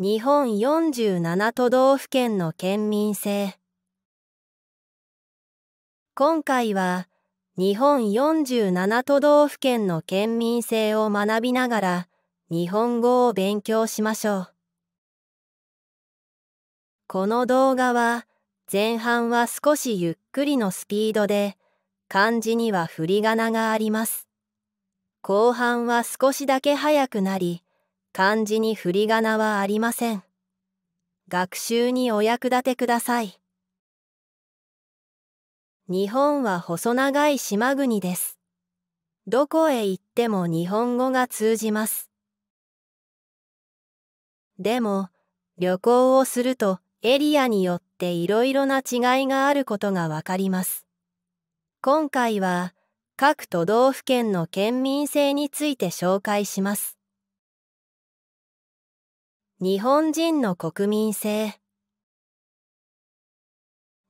日本47都道府県の県民性今回は日本47都道府県の県民性を学びながら日本語を勉強しましょうこの動画は前半は少しゆっくりのスピードで漢字には振り仮名があります後半は少しだけ速くなり漢字に振り仮名はありません。学習にお役立てください。日本は細長い島国です。どこへ行っても日本語が通じます。でも、旅行をするとエリアによっていろいろな違いがあることがわかります。今回は、各都道府県の県民性について紹介します。日本人の国民性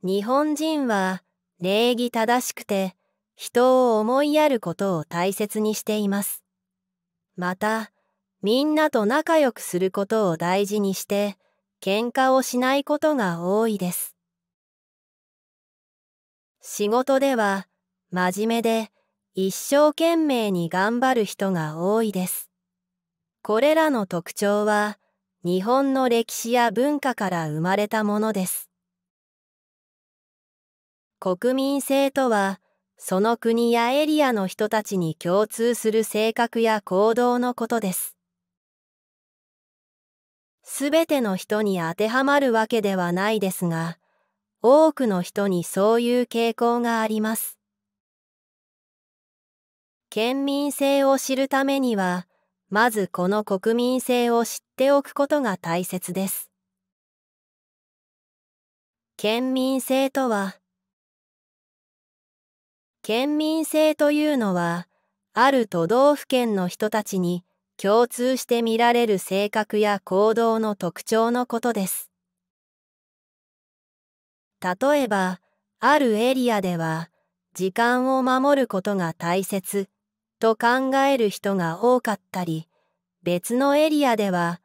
日本人は礼儀正しくて人を思いやることを大切にしています。また、みんなと仲良くすることを大事にして喧嘩をしないことが多いです。仕事では真面目で一生懸命に頑張る人が多いです。これらの特徴は日本の歴史や文化から生まれたものです。国民性とは、その国やエリアの人たちに共通する性格や行動のことです。すべての人に当てはまるわけではないですが、多くの人にそういう傾向があります。県民性を知るためには、まずこの国民性を知っておくことが大切です。県民性とは、県民性というのは、ある都道府県の人たちに共通して見られる性格や行動の特徴のことです。例えば、あるエリアでは、時間を守ることが大切と考える人が多かったり、別のエリアでは、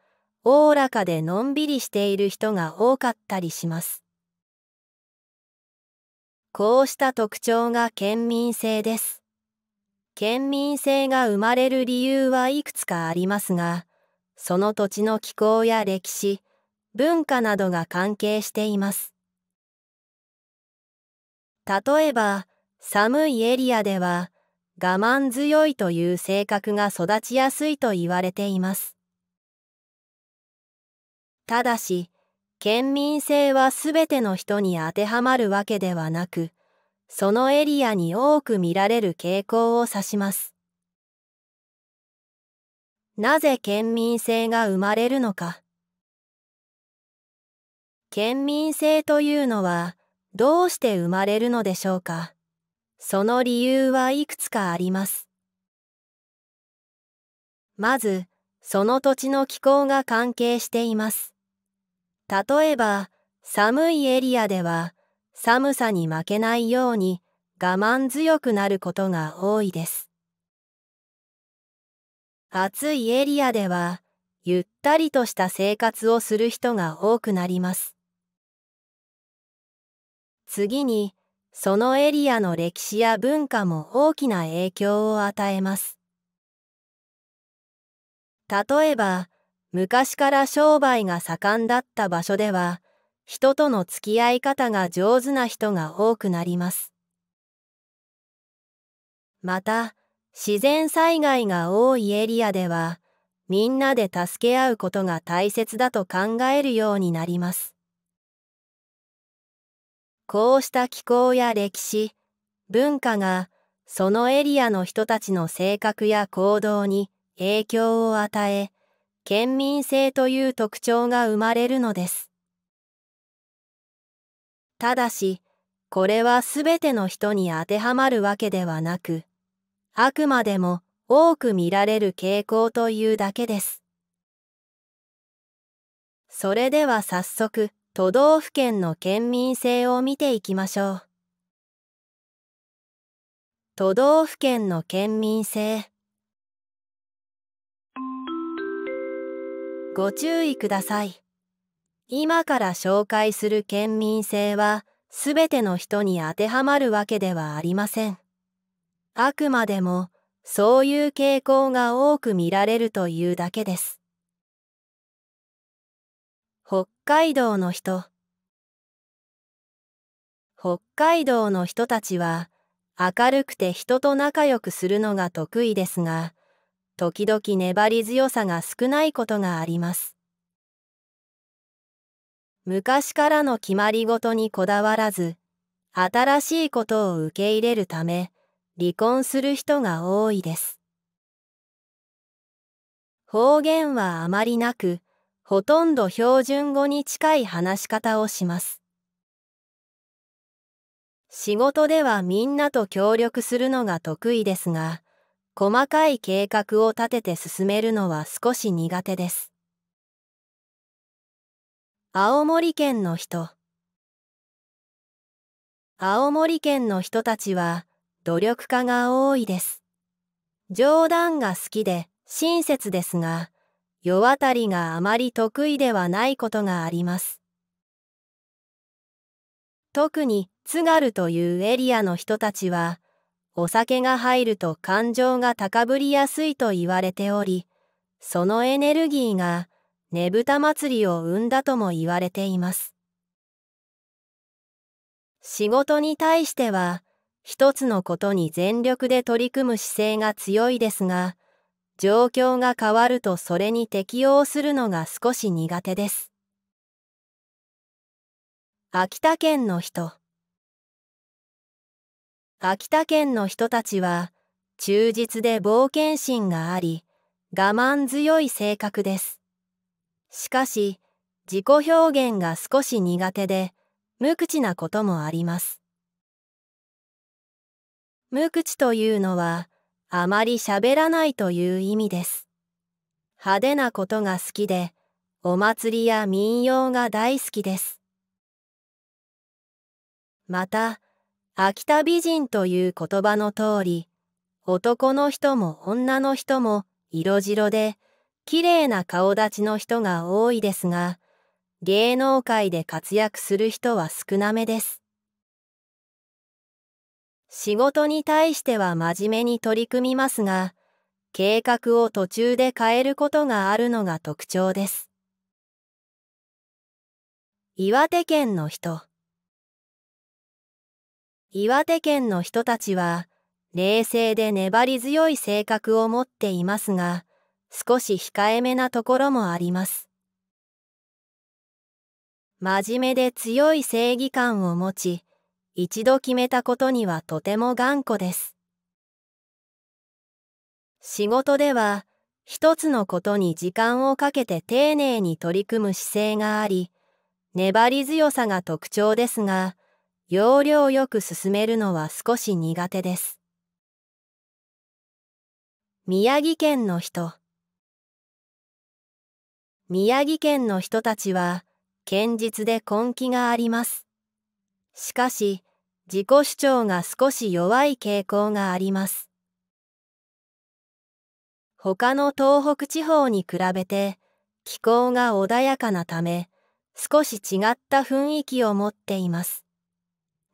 おおらかでのんびりしている人が多かったりします。こうした特徴が県民性です。県民性が生まれる理由はいくつかありますが、その土地の気候や歴史、文化などが関係しています。例えば、寒いエリアでは、我慢強いという性格が育ちやすいと言われています。ただし、県民性はすべての人に当てはまるわけではなく、そのエリアに多く見られる傾向を指します。なぜ県民性が生まれるのか。県民性というのはどうして生まれるのでしょうか。その理由はいくつかあります。まず、その土地の気候が関係しています。例えば、寒いエリアでは、寒さに負けないように我慢強くなることが多いです。暑いエリアでは、ゆったりとした生活をする人が多くなります。次に、そのエリアの歴史や文化も大きな影響を与えます。例えば、昔から商売が盛んだった場所では、人との付き合い方が上手な人が多くなります。また、自然災害が多いエリアでは、みんなで助け合うことが大切だと考えるようになります。こうした気候や歴史、文化が、そのエリアの人たちの性格や行動に影響を与え、県民性という特徴が生まれるのです。ただし、これはすべての人に当てはまるわけではなく、あくまでも多く見られる傾向というだけです。それでは早速、都道府県の県民性を見ていきましょう。都道府県の県民性ご注意ください。今から紹介する県民性は、すべての人に当てはまるわけではありません。あくまでも、そういう傾向が多く見られるというだけです。北海道の人北海道の人たちは、明るくて人と仲良くするのが得意ですが、時々粘り強さが少ないことがあります。昔からの決まり事にこだわらず、新しいことを受け入れるため、離婚する人が多いです。方言はあまりなく、ほとんど標準語に近い話し方をします。仕事ではみんなと協力するのが得意ですが、細かい計画を立てて進めるのは少し苦手です。青森県の人青森県の人たちは努力家が多いです。冗談が好きで親切ですが、世渡りがあまり得意ではないことがあります。特に津軽というエリアの人たちは、お酒が入ると感情が高ぶりやすいと言われており、そのエネルギーがねぶた祭りを生んだとも言われています。仕事に対しては、一つのことに全力で取り組む姿勢が強いですが、状況が変わるとそれに適応するのが少し苦手です。秋田県の人秋田県の人たちは忠実で冒険心があり我慢強い性格です。しかし自己表現が少し苦手で無口なこともあります。無口というのはあまり喋らないという意味です。派手なことが好きでお祭りや民謡が大好きです。また、秋田美人という言葉の通り、男の人も女の人も色白で、綺麗な顔立ちの人が多いですが、芸能界で活躍する人は少なめです。仕事に対しては真面目に取り組みますが、計画を途中で変えることがあるのが特徴です。岩手県の人。岩手県の人たちは冷静で粘り強い性格を持っていますが少し控えめなところもあります真面目で強い正義感を持ち一度決めたことにはとても頑固です仕事では一つのことに時間をかけて丁寧に取り組む姿勢があり粘り強さが特徴ですが要領よく進めるのは少し苦手です。宮城県の人宮城県の人たちは堅実で根気があります。しかし、自己主張が少し弱い傾向があります。他の東北地方に比べて気候が穏やかなため、少し違った雰囲気を持っています。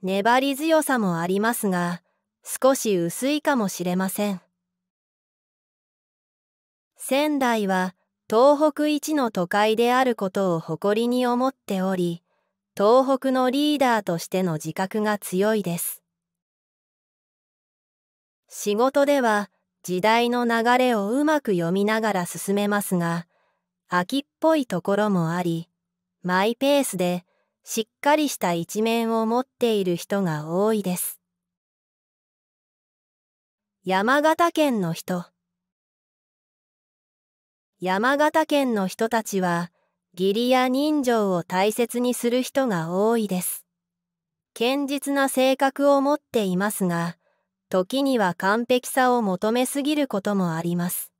粘り強さもありますが、少し薄いかもしれません。仙台は東北一の都会であることを誇りに思っており、東北のリーダーとしての自覚が強いです。仕事では時代の流れをうまく読みながら進めますが、秋っぽいところもあり、マイペースで、しっかりした一面を持っている人が多いです。山形県の人山形県の人たちは義理や人情を大切にする人が多いです。堅実な性格を持っていますが、時には完璧さを求めすぎることもあります。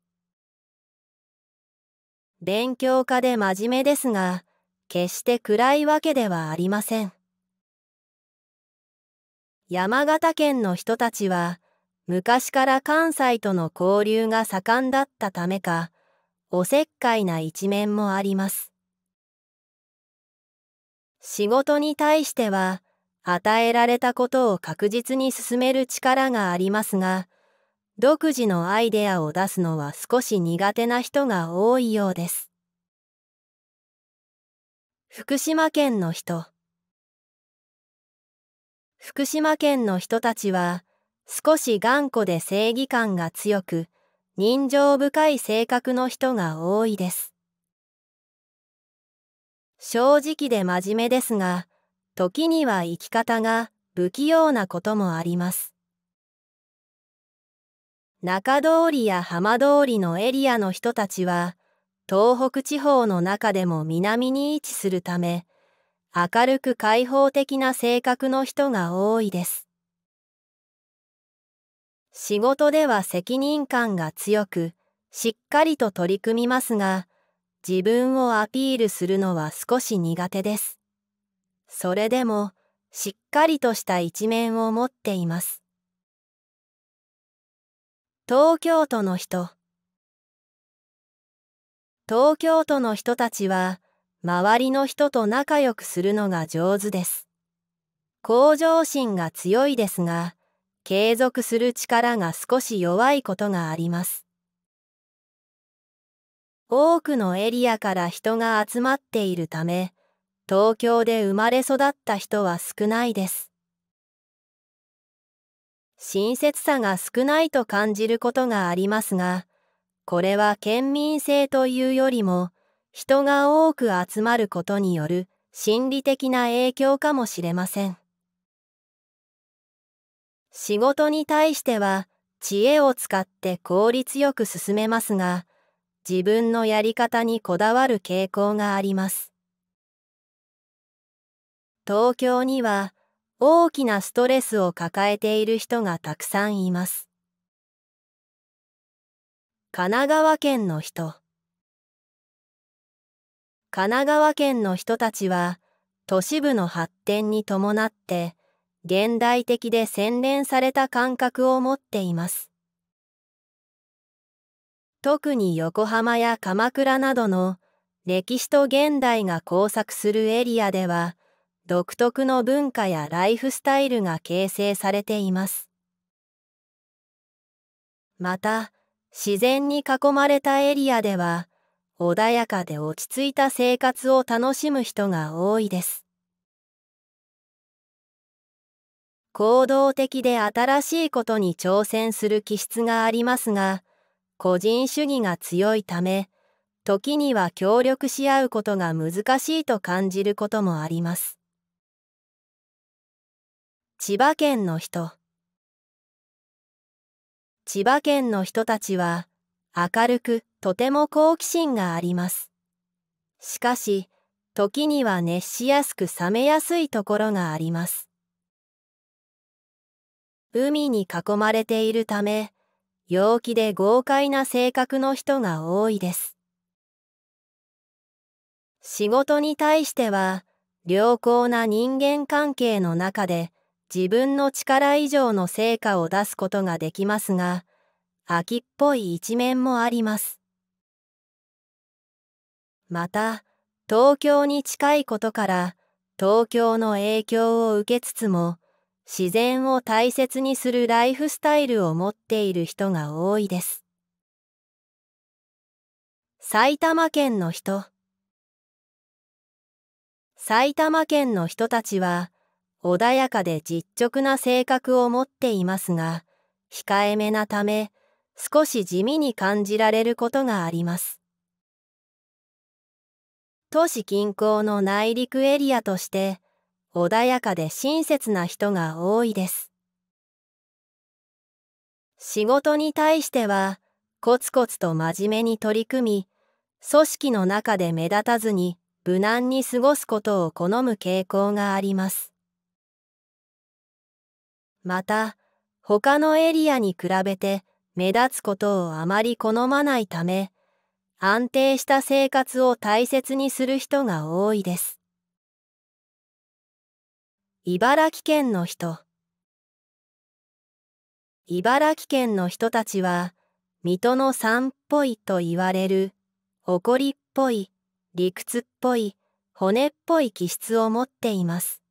勉強家で真面目ですが、決して暗いわけではありません。山形県の人たちは、昔から関西との交流が盛んだったためか、おせっかいな一面もあります。仕事に対しては、与えられたことを確実に進める力がありますが、独自のアイデアを出すのは少し苦手な人が多いようです。福島県の人福島県の人たちは少し頑固で正義感が強く人情深い性格の人が多いです正直で真面目ですが時には生き方が不器用なこともあります中通りや浜通りのエリアの人たちは東北地方の中でも南に位置するため明るく開放的な性格の人が多いです仕事では責任感が強くしっかりと取り組みますが自分をアピールするのは少し苦手ですそれでもしっかりとした一面を持っています東京都の人東京都の人たちは周りの人と仲良くするのが上手です。向上心が強いですが、継続する力が少し弱いことがあります。多くのエリアから人が集まっているため、東京で生まれ育った人は少ないです。親切さが少ないと感じることがありますが、これは県民性というよりも、人が多く集まることによる心理的な影響かもしれません。仕事に対しては、知恵を使って効率よく進めますが、自分のやり方にこだわる傾向があります。東京には大きなストレスを抱えている人がたくさんいます。神奈川県の人神奈川県の人たちは都市部の発展に伴って現代的で洗練された感覚を持っています特に横浜や鎌倉などの歴史と現代が交錯するエリアでは独特の文化やライフスタイルが形成されていますまた自然に囲まれたエリアでは、穏やかで落ち着いた生活を楽しむ人が多いです。行動的で新しいことに挑戦する気質がありますが、個人主義が強いため、時には協力し合うことが難しいと感じることもあります。千葉県の人千葉県の人たちは明るくとても好奇心があります。しかし、時には熱しやすく冷めやすいところがあります。海に囲まれているため、陽気で豪快な性格の人が多いです。仕事に対しては、良好な人間関係の中で自分の力以上の成果を出すことができますが、秋っぽい一面もあります。また、東京に近いことから、東京の影響を受けつつも、自然を大切にするライフスタイルを持っている人が多いです。埼玉県の人埼玉県の人たちは、穏やかで実直な性格を持っていますが、控えめなため、少し地味に感じられることがあります。都市近郊の内陸エリアとして、穏やかで親切な人が多いです。仕事に対しては、コツコツと真面目に取り組み、組織の中で目立たずに無難に過ごすことを好む傾向があります。また他のエリアに比べて目立つことをあまり好まないため安定した生活を大切にする人が多いです茨城県の人茨城県の人たちは水戸の山っぽいと言われる誇りっぽい理屈っぽい骨っぽい気質を持っています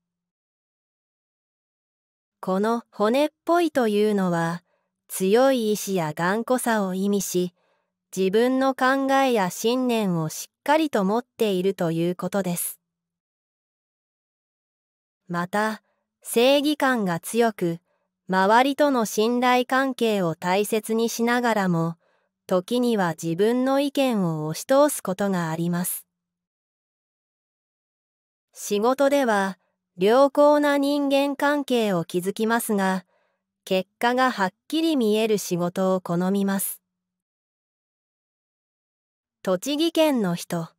この骨っぽいというのは強い意志や頑固さを意味し自分の考えや信念をしっかりと持っているということですまた正義感が強く周りとの信頼関係を大切にしながらも時には自分の意見を押し通すことがあります仕事では良好な人間関係を築きますが、結果がはっきり見える仕事を好みます。栃木県の人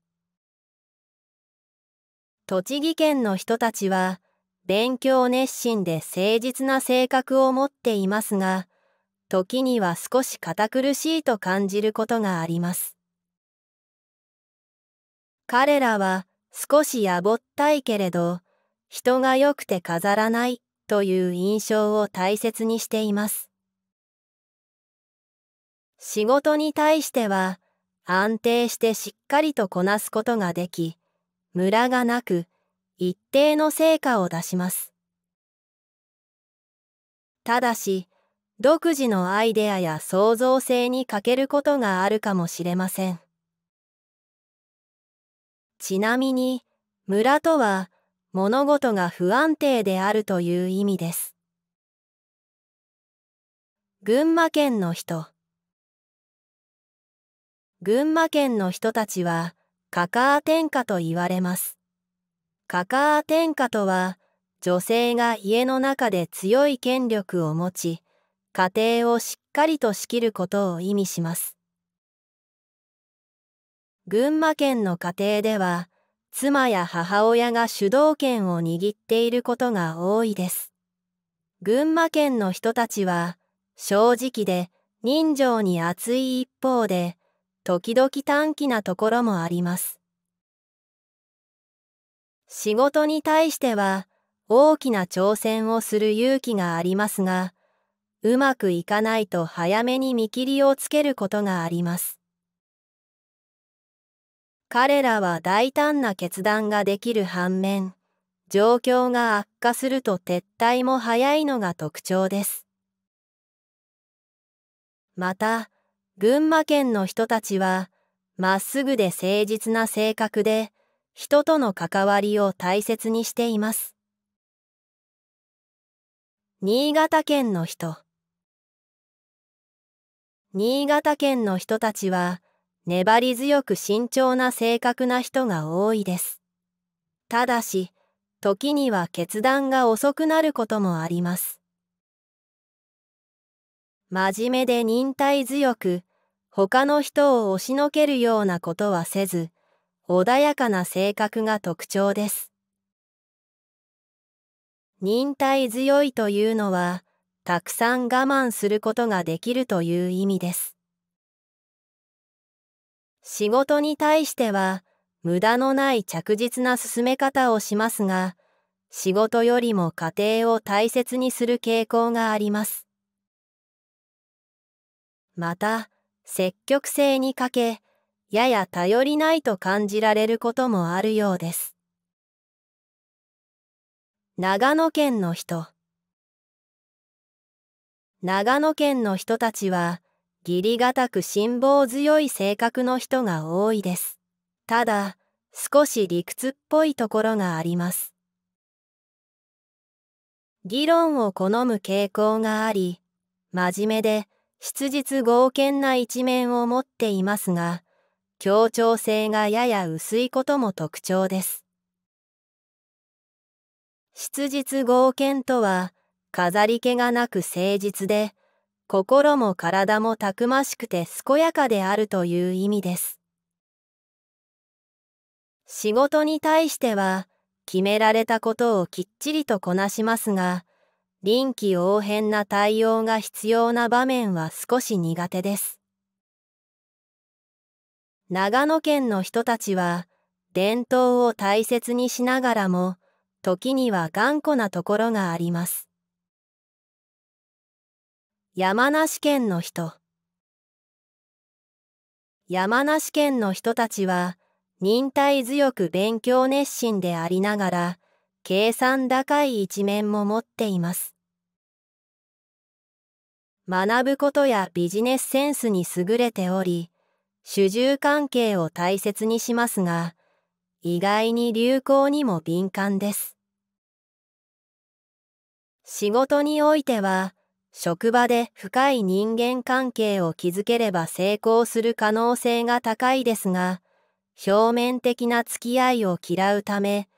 栃木県の人たちは、勉強熱心で誠実な性格を持っていますが、時には少し堅苦しいと感じることがあります。彼らは少しやぼったいけれど、人が良くて飾らないという印象を大切にしています。仕事に対しては安定してしっかりとこなすことができ、ムラがなく一定の成果を出します。ただし、独自のアイデアや創造性に欠けることがあるかもしれません。ちなみに、村とは物事が不安定であるという意味です。群馬県の人群馬県の人たちはカカア天下と言われます。カカア天下とは女性が家の中で強い権力を持ち家庭をしっかりと仕切ることを意味します。群馬県の家庭では妻や母親が主導権を握っていることが多いです。群馬県の人たちは、正直で人情に厚い一方で、時々短気なところもあります。仕事に対しては、大きな挑戦をする勇気がありますが、うまくいかないと早めに見切りをつけることがあります。彼らは大胆な決断ができる反面、状況が悪化すると撤退も早いのが特徴です。また、群馬県の人たちは、まっすぐで誠実な性格で、人との関わりを大切にしています。新潟県の人新潟県の人たちは、粘り強く慎重な性格な人が多いです。ただし、時には決断が遅くなることもあります。真面目で忍耐強く、他の人を押しのけるようなことはせず、穏やかな性格が特徴です。忍耐強いというのは、たくさん我慢することができるという意味です。仕事に対しては無駄のない着実な進め方をしますが、仕事よりも家庭を大切にする傾向があります。また、積極性に欠け、やや頼りないと感じられることもあるようです。長野県の人長野県の人たちは、義理がたく辛抱強い性格の人が多いです。ただ、少し理屈っぽいところがあります。議論を好む傾向があり、真面目で、質実剛健な一面を持っていますが、協調性がやや薄いことも特徴です。質実剛健とは、飾り気がなく誠実で、心も体もたくましくて健やかであるという意味です。仕事に対しては、決められたことをきっちりとこなしますが、臨機応変な対応が必要な場面は少し苦手です。長野県の人たちは、伝統を大切にしながらも、時には頑固なところがあります。山梨県の人山梨県の人たちは忍耐強く勉強熱心でありながら計算高い一面も持っています学ぶことやビジネスセンスに優れており主従関係を大切にしますが意外に流行にも敏感です仕事においては職場で深い人間関係を築ければ成功する可能性が高いですが、表面的な付き合いを嫌うため、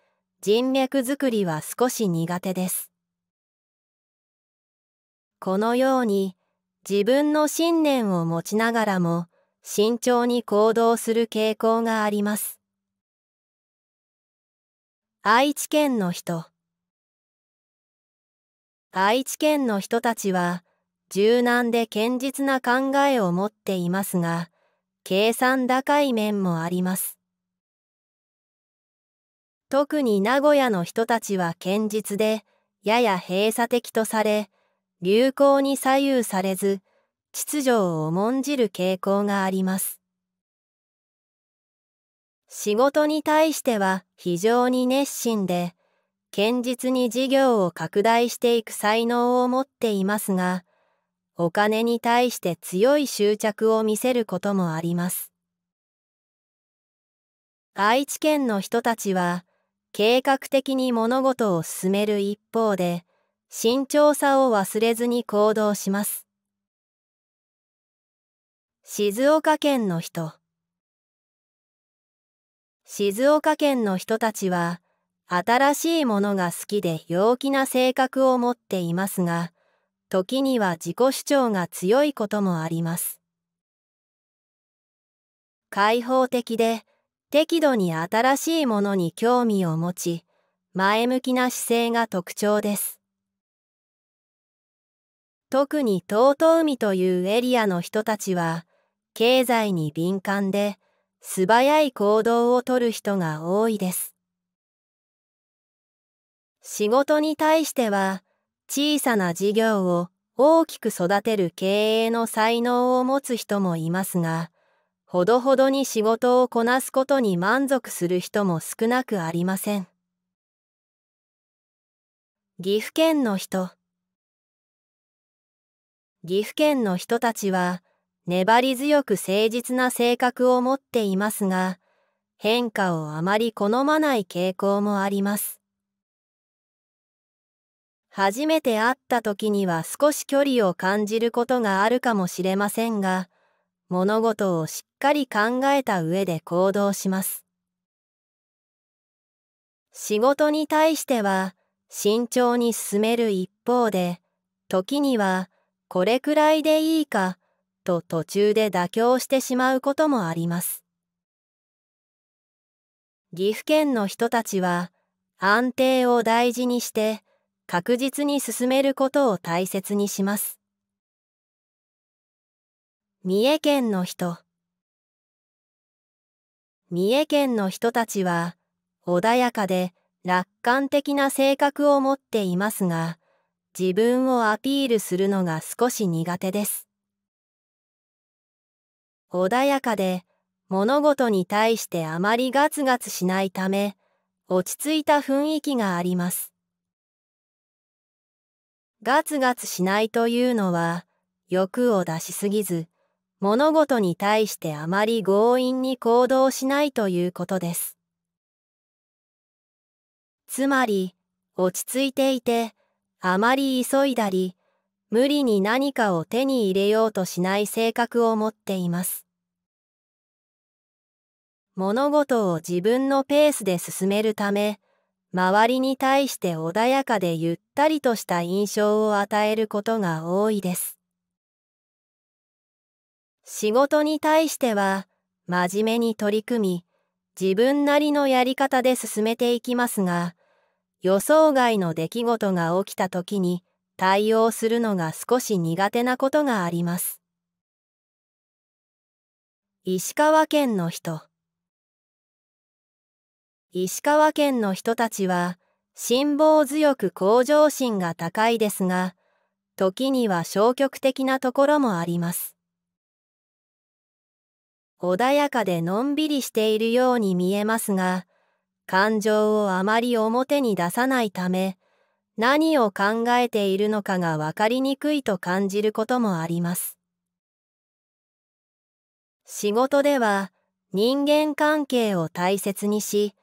人脈づくりは少し苦手です。このように、自分の信念を持ちながらも、慎重に行動する傾向があります。愛知県の人。愛知県の人たちは柔軟で堅実な考えを持っていますが、計算高い面もあります。特に名古屋の人たちは堅実で、やや閉鎖的とされ、流行に左右されず、秩序を重んじる傾向があります。仕事に対しては非常に熱心で、堅実に事業を拡大していく才能を持っていますが、お金に対して強い執着を見せることもあります。愛知県の人たちは、計画的に物事を進める一方で、慎重さを忘れずに行動します。静岡県の人静岡県の人たちは、新しいものが好きで陽気な性格を持っていますが、時には自己主張が強いこともあります。開放的で、適度に新しいものに興味を持ち、前向きな姿勢が特徴です。特に遠江海というエリアの人たちは、経済に敏感で、素早い行動をとる人が多いです。仕事に対しては小さな事業を大きく育てる経営の才能を持つ人もいますがほどほどに仕事をこなすことに満足する人も少なくありません岐阜県の人岐阜県の人たちは粘り強く誠実な性格を持っていますが変化をあまり好まない傾向もあります初めて会った時には少し距離を感じることがあるかもしれませんが、物事をしっかり考えた上で行動します。仕事に対しては慎重に進める一方で、時にはこれくらいでいいかと途中で妥協してしまうこともあります。岐阜県の人たちは安定を大事にして確実に進めることを大切にします。三重県の人三重県の人たちは穏やかで楽観的な性格を持っていますが自分をアピールするのが少し苦手です穏やかで物事に対してあまりガツガツしないため落ち着いた雰囲気がありますガツガツしないというのは、欲を出しすぎず、物事に対してあまり強引に行動しないということです。つまり、落ち着いていて、あまり急いだり、無理に何かを手に入れようとしない性格を持っています。物事を自分のペースで進めるため、周りに対して穏やかでゆったりとした印象を与えることが多いです。仕事に対しては、真面目に取り組み、自分なりのやり方で進めていきますが、予想外の出来事が起きた時に対応するのが少し苦手なことがあります。石川県の人石川県の人たちは辛抱強く向上心が高いですが時には消極的なところもあります穏やかでのんびりしているように見えますが感情をあまり表に出さないため何を考えているのかが分かりにくいと感じることもあります仕事では人間関係を大切にし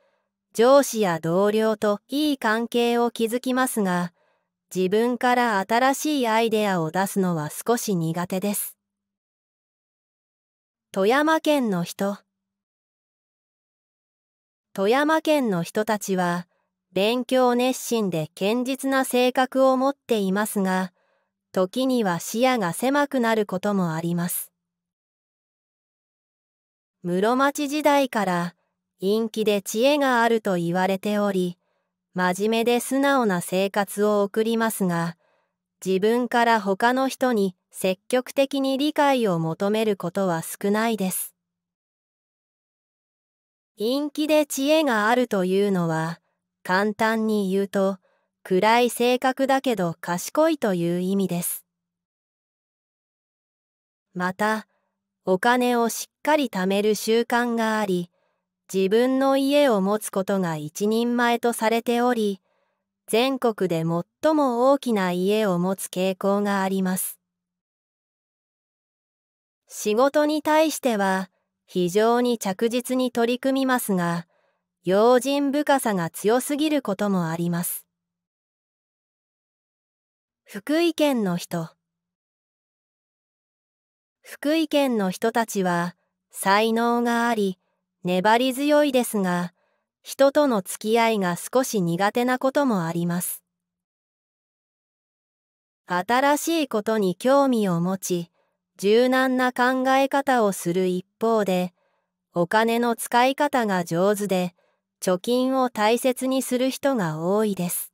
上司や同僚といい関係を築きますが、自分から新しいアイデアを出すのは少し苦手です。富山県の人富山県の人たちは、勉強熱心で堅実な性格を持っていますが、時には視野が狭くなることもあります。室町時代から陰気で知恵があると言われており、真面目で素直な生活を送りますが、自分から他の人に積極的に理解を求めることは少ないです。陰気で知恵があるというのは、簡単に言うと、暗い性格だけど賢いという意味です。また、お金をしっかり貯める習慣があり、自分の家を持つことが一人前とされており全国で最も大きな家を持つ傾向があります仕事に対しては非常に着実に取り組みますが用心深さが強すぎることもあります福井県の人福井県の人たちは才能があり粘り強いですが、人との付き合いが少し苦手なこともあります。新しいことに興味を持ち、柔軟な考え方をする一方で、お金の使い方が上手で、貯金を大切にする人が多いです。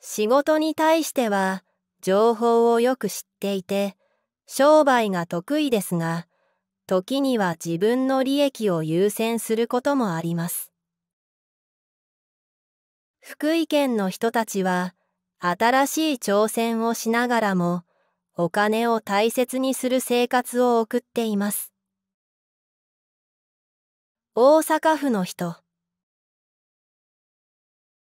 仕事に対しては、情報をよく知っていて、商売が得意ですが、時には自分の利益を優先することもあります。福井県の人たちは、新しい挑戦をしながらも、お金を大切にする生活を送っています。大阪府の人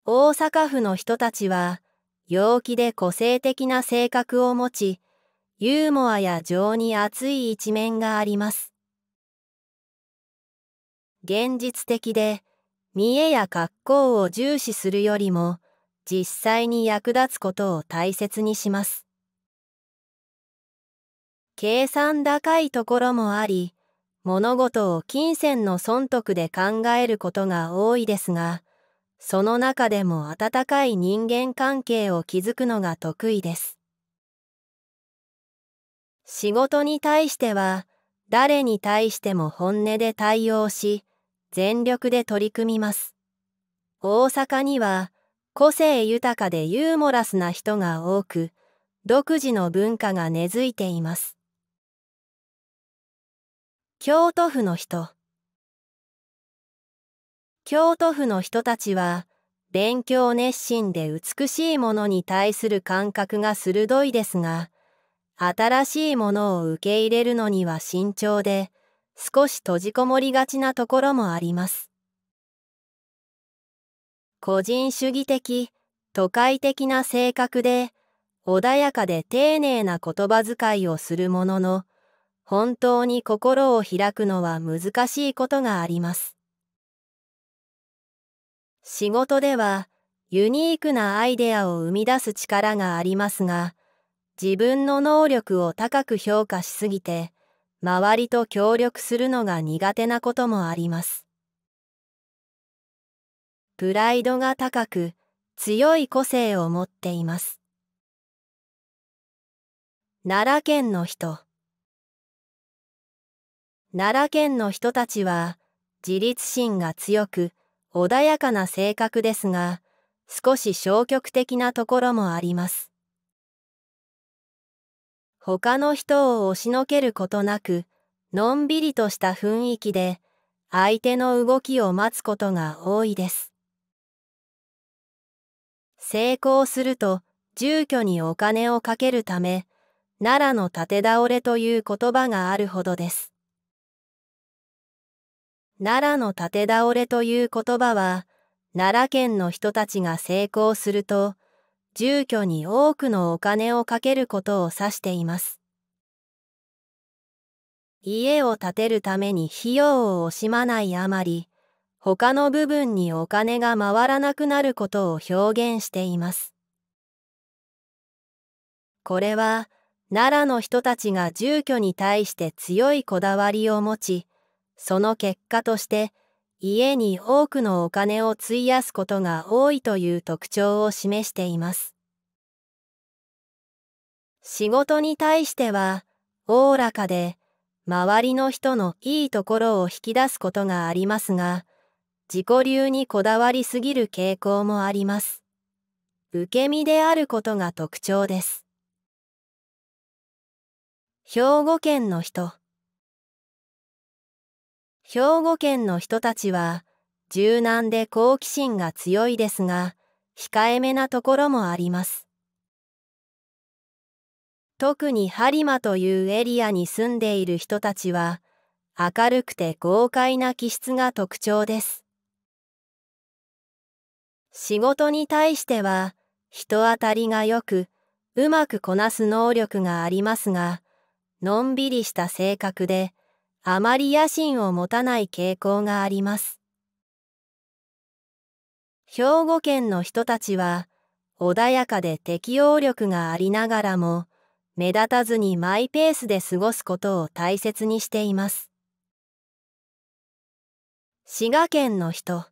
大阪府の人たちは、陽気で個性的な性格を持ち、ユーモアや情に熱い一面があります。現実的で見栄や格好を重視するよりも実際に役立つことを大切にします。計算高いところもあり物事を金銭の損得で考えることが多いですがその中でも温かい人間関係を築くのが得意です。仕事に対しては誰に対しても本音で対応し全力で取り組みます。大阪には個性豊かでユーモラスな人が多く、独自の文化が根付いています。京都府の人京都府の人たちは、勉強熱心で美しいものに対する感覚が鋭いですが、新しいものを受け入れるのには慎重で、少し閉じこもりがちなところもあります。個人主義的、都会的な性格で、穏やかで丁寧な言葉遣いをするものの、本当に心を開くのは難しいことがあります。仕事では、ユニークなアイデアを生み出す力がありますが、自分の能力を高く評価しすぎて、周りと協力するのが苦手なこともあります。プライドが高く、強い個性を持っています。奈良県の人奈良県の人たちは自立心が強く穏やかな性格ですが少し消極的なところもあります。他の人を押しのけることなく、のんびりとした雰囲気で、相手の動きを待つことが多いです。成功すると、住居にお金をかけるため、奈良の立て倒れという言葉があるほどです。奈良の立て倒れという言葉は、奈良県の人たちが成功すると、住居に多くのお金をかけることを指しています。家を建てるために費用を惜しまないあまり、他の部分にお金が回らなくなることを表現しています。これは、奈良の人たちが住居に対して強いこだわりを持ち、その結果として、家に多くのお金を費やすことが多いという特徴を示しています。仕事に対しては、おおらかで、周りの人のいいところを引き出すことがありますが、自己流にこだわりすぎる傾向もあります。受け身であることが特徴です。兵庫県の人。兵庫県の人たちは柔軟で好奇心が強いですが控えめなところもあります特に播磨というエリアに住んでいる人たちは明るくて豪快な気質が特徴です仕事に対しては人当たりがよくうまくこなす能力がありますがのんびりした性格であまり野心を持たない傾向があります。兵庫県の人たちは、穏やかで適応力がありながらも、目立たずにマイペースで過ごすことを大切にしています。滋賀県の人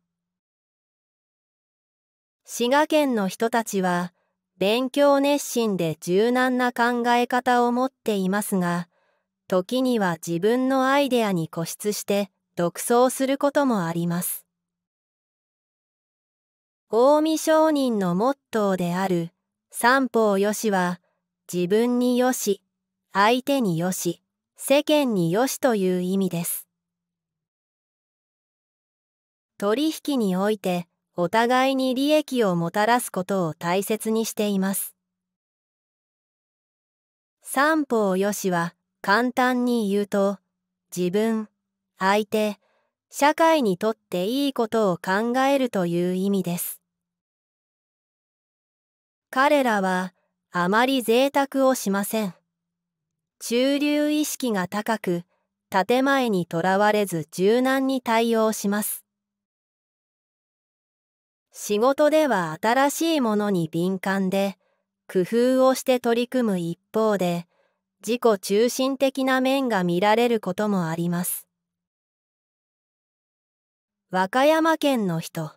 滋賀県の人たちは、勉強熱心で柔軟な考え方を持っていますが、時には自分のアイデアに固執して独走することもあります。近江商人のモットーである三方よしは自分によし、相手によし、世間によしという意味です。取引においてお互いに利益をもたらすことを大切にしています。三方よしは簡単に言うと自分相手社会にとっていいことを考えるという意味です彼らはあまり贅沢をしません中流意識が高く建前にとらわれず柔軟に対応します仕事では新しいものに敏感で工夫をして取り組む一方で自己中心的な面が見られることもあります。和歌山県の人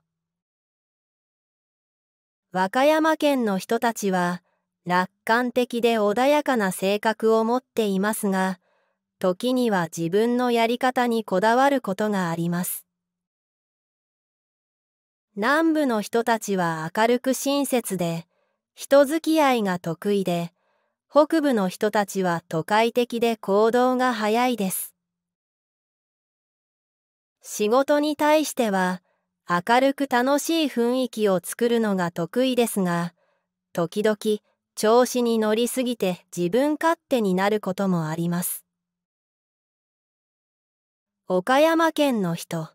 和歌山県の人たちは楽観的で穏やかな性格を持っていますが、時には自分のやり方にこだわることがあります。南部の人たちは明るく親切で、人付き合いが得意で、北部の人たちは都会的で行動が早いです。仕事に対しては、明るく楽しい雰囲気を作るのが得意ですが、時々調子に乗りすぎて自分勝手になることもあります。岡山県の人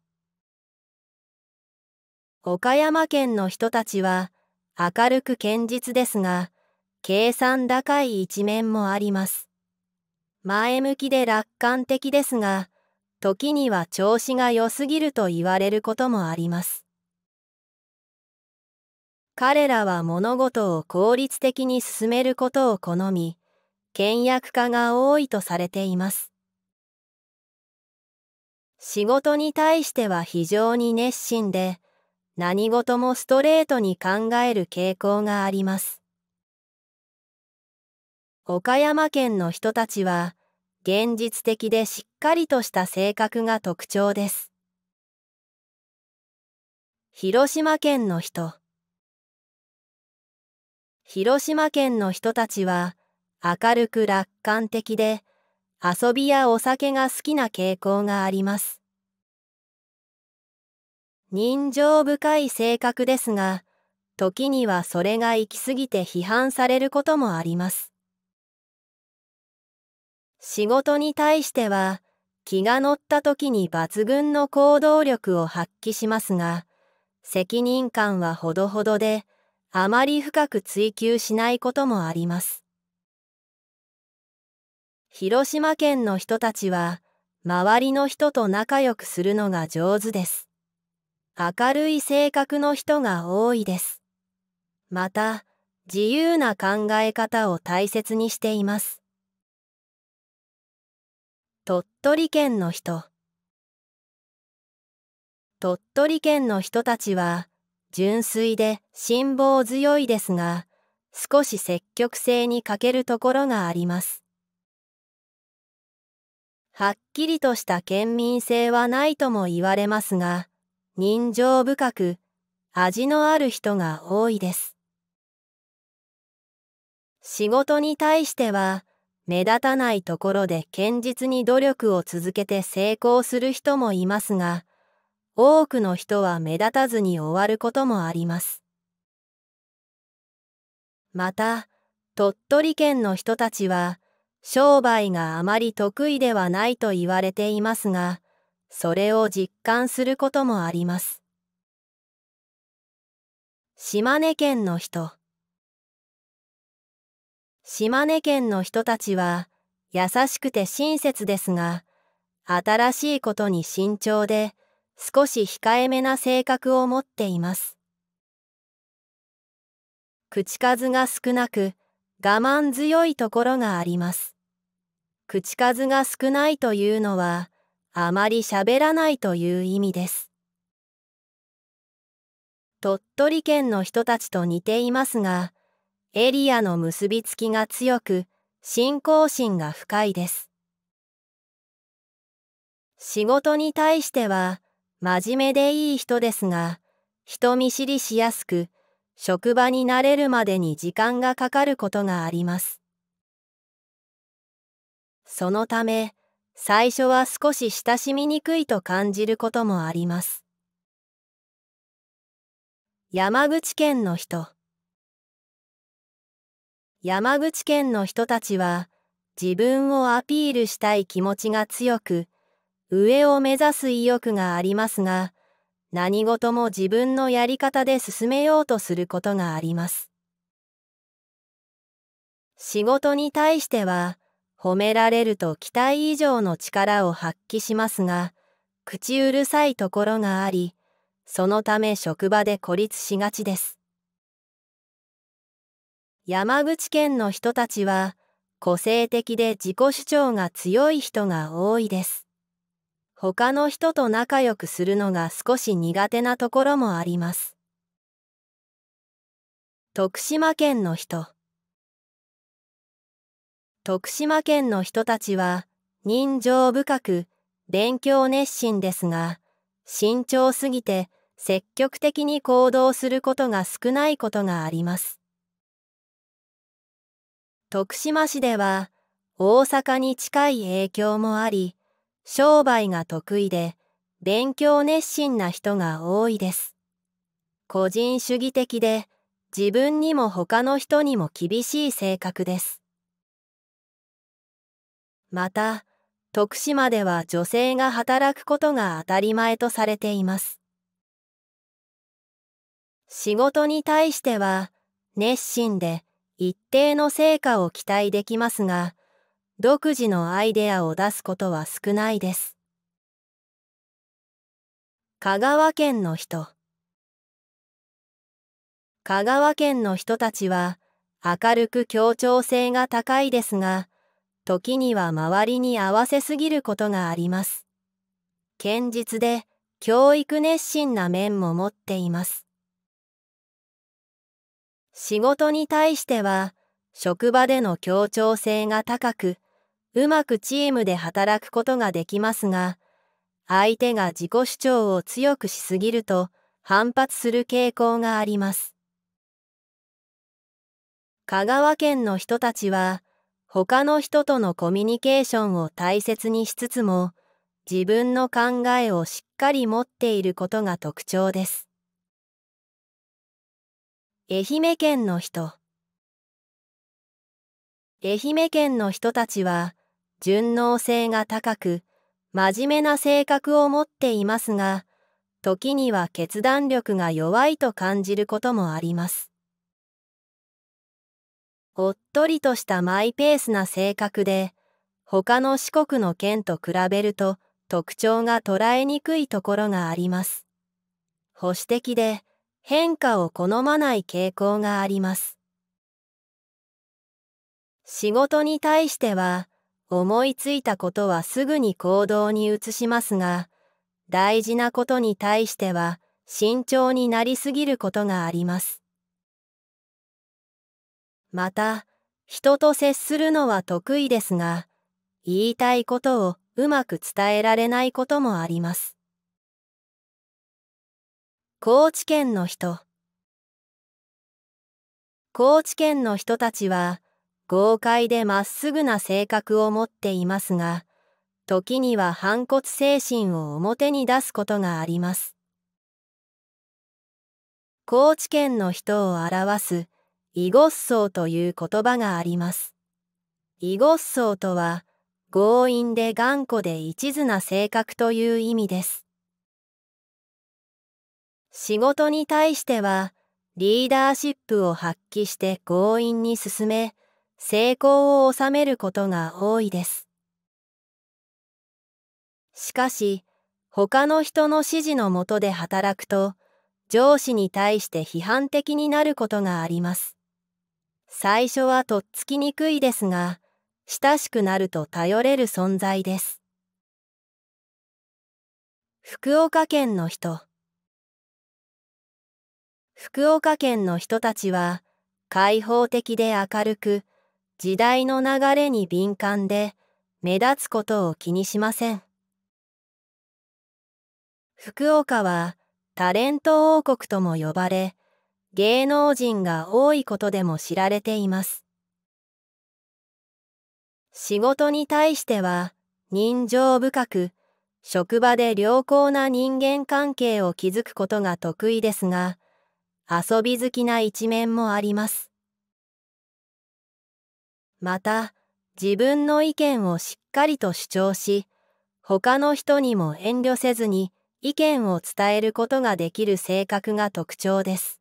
岡山県の人たちは明るく堅実ですが、計算高い一面もあります。前向きで楽観的ですが、時には調子が良すぎると言われることもあります。彼らは物事を効率的に進めることを好み、倹約家が多いとされています。仕事に対しては非常に熱心で、何事もストレートに考える傾向があります。岡山県の人たちは、現実的でしっかりとした性格が特徴です。広島県の人広島県の人たちは、明るく楽観的で、遊びやお酒が好きな傾向があります。人情深い性格ですが、時にはそれが行き過ぎて批判されることもあります。仕事に対しては気が乗った時に抜群の行動力を発揮しますが責任感はほどほどであまり深く追求しないこともあります広島県の人たちは周りの人と仲良くするのが上手です明るい性格の人が多いですまた自由な考え方を大切にしています鳥取県の人鳥取県の人たちは純粋で辛抱強いですが少し積極性に欠けるところがありますはっきりとした県民性はないとも言われますが人情深く味のある人が多いです仕事に対しては目立たないところで堅実に努力を続けて成功する人もいますが、多くの人は目立たずに終わることもあります。また、鳥取県の人たちは、商売があまり得意ではないと言われていますが、それを実感することもあります。島根県の人島根県の人たちは優しくて親切ですが、新しいことに慎重で少し控えめな性格を持っています。口数が少なく我慢強いところがあります。口数が少ないというのはあまり喋らないという意味です。鳥取県の人たちと似ていますが、エリアの結びつきが強く、信仰心が深いです。仕事に対しては、真面目でいい人ですが、人見知りしやすく、職場に慣れるまでに時間がかかることがあります。そのため、最初は少し親しみにくいと感じることもあります。山口県の人山口県の人たちは自分をアピールしたい気持ちが強く上を目指す意欲がありますが何事も自分のやり方で進めようとすることがあります仕事に対しては褒められると期待以上の力を発揮しますが口うるさいところがありそのため職場で孤立しがちです山口県の人たちは個性的で自己主張が強い人が多いです。他の人と仲良くするのが少し苦手なところもあります。徳島県の人徳島県の人たちは人情深く勉強熱心ですが慎重すぎて積極的に行動することが少ないことがあります。徳島市では大阪に近い影響もあり商売が得意で勉強熱心な人が多いです個人主義的で自分にも他の人にも厳しい性格ですまた徳島では女性が働くことが当たり前とされています仕事に対しては熱心で一定の成果を期待できますが、独自のアイデアを出すことは少ないです。香川県の人香川県の人たちは明るく協調性が高いですが、時には周りに合わせすぎることがあります。堅実で教育熱心な面も持っています。仕事に対しては、職場での協調性が高く、うまくチームで働くことができますが、相手が自己主張を強くしすぎると反発する傾向があります。香川県の人たちは、他の人とのコミュニケーションを大切にしつつも、自分の考えをしっかり持っていることが特徴です。愛媛県の人愛媛県の人たちは順応性が高く真面目な性格を持っていますが時には決断力が弱いと感じることもありますおっとりとしたマイペースな性格で他の四国の県と比べると特徴が捉えにくいところがあります保守的で変化を好まない傾向があります。仕事に対しては、思いついたことはすぐに行動に移しますが、大事なことに対しては慎重になりすぎることがあります。また、人と接するのは得意ですが、言いたいことをうまく伝えられないこともあります。高知県の人高知県の人たちは豪快でまっすぐな性格を持っていますが時には反骨精神を表に出すことがあります高知県の人を表す囲碁っそう」という言葉があります囲碁っそうとは強引で頑固で一途な性格という意味です仕事に対してはリーダーシップを発揮して強引に進め成功を収めることが多いですしかし他の人の指示のもとで働くと上司に対して批判的になることがあります最初はとっつきにくいですが親しくなると頼れる存在です福岡県の人福岡県の人たちは開放的で明るく時代の流れに敏感で目立つことを気にしません福岡はタレント王国とも呼ばれ芸能人が多いことでも知られています仕事に対しては人情深く職場で良好な人間関係を築くことが得意ですが遊び好きな一面もあります。また、自分の意見をしっかりと主張し、他の人にも遠慮せずに意見を伝えることができる性格が特徴です。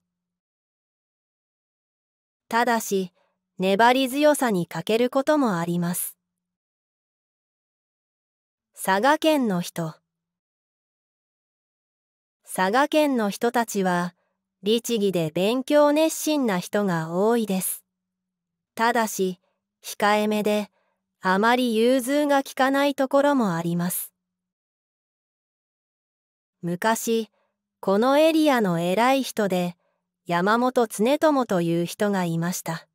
ただし、粘り強さに欠けることもあります。佐賀県の人佐賀県の人たちは、律儀で勉強熱心な人が多いです。ただし、控えめで、あまり融通が利かないところもあります。昔、このエリアの偉い人で、山本常友という人がいました。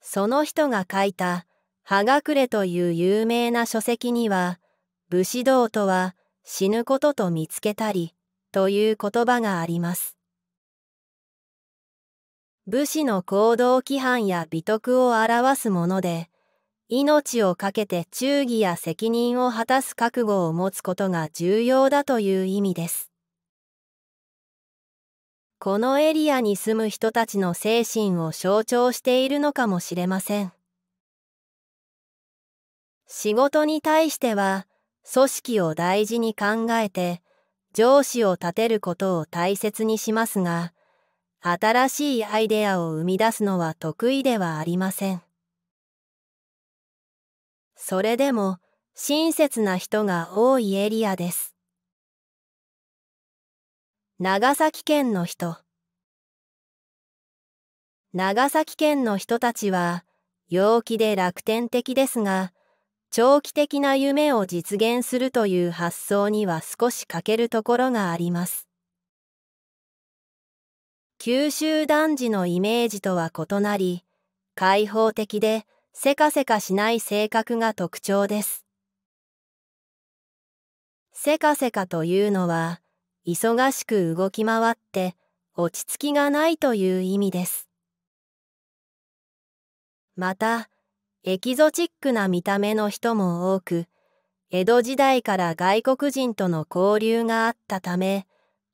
その人が書いた、葉隠れという有名な書籍には、武士道とは死ぬことと見つけたり、という言葉があります。武士の行動規範や美徳を表すもので、命を懸けて忠義や責任を果たす覚悟を持つことが重要だという意味です。このエリアに住む人たちの精神を象徴しているのかもしれません。仕事に対しては、組織を大事に考えて、上司を立てることを大切にしますが、新しいアイデアを生み出すのは得意ではありません。それでも親切な人が多いエリアです。長崎県の人長崎県の人たちは陽気で楽天的ですが、長期的な夢を実現するという発想には少し欠けるところがあります。九州男児のイメージとは異なり、開放的でせかせかしない性格が特徴です。せかせかというのは、忙しく動き回って落ち着きがないという意味です。また、エキゾチックな見た目の人も多く、江戸時代から外国人との交流があったため、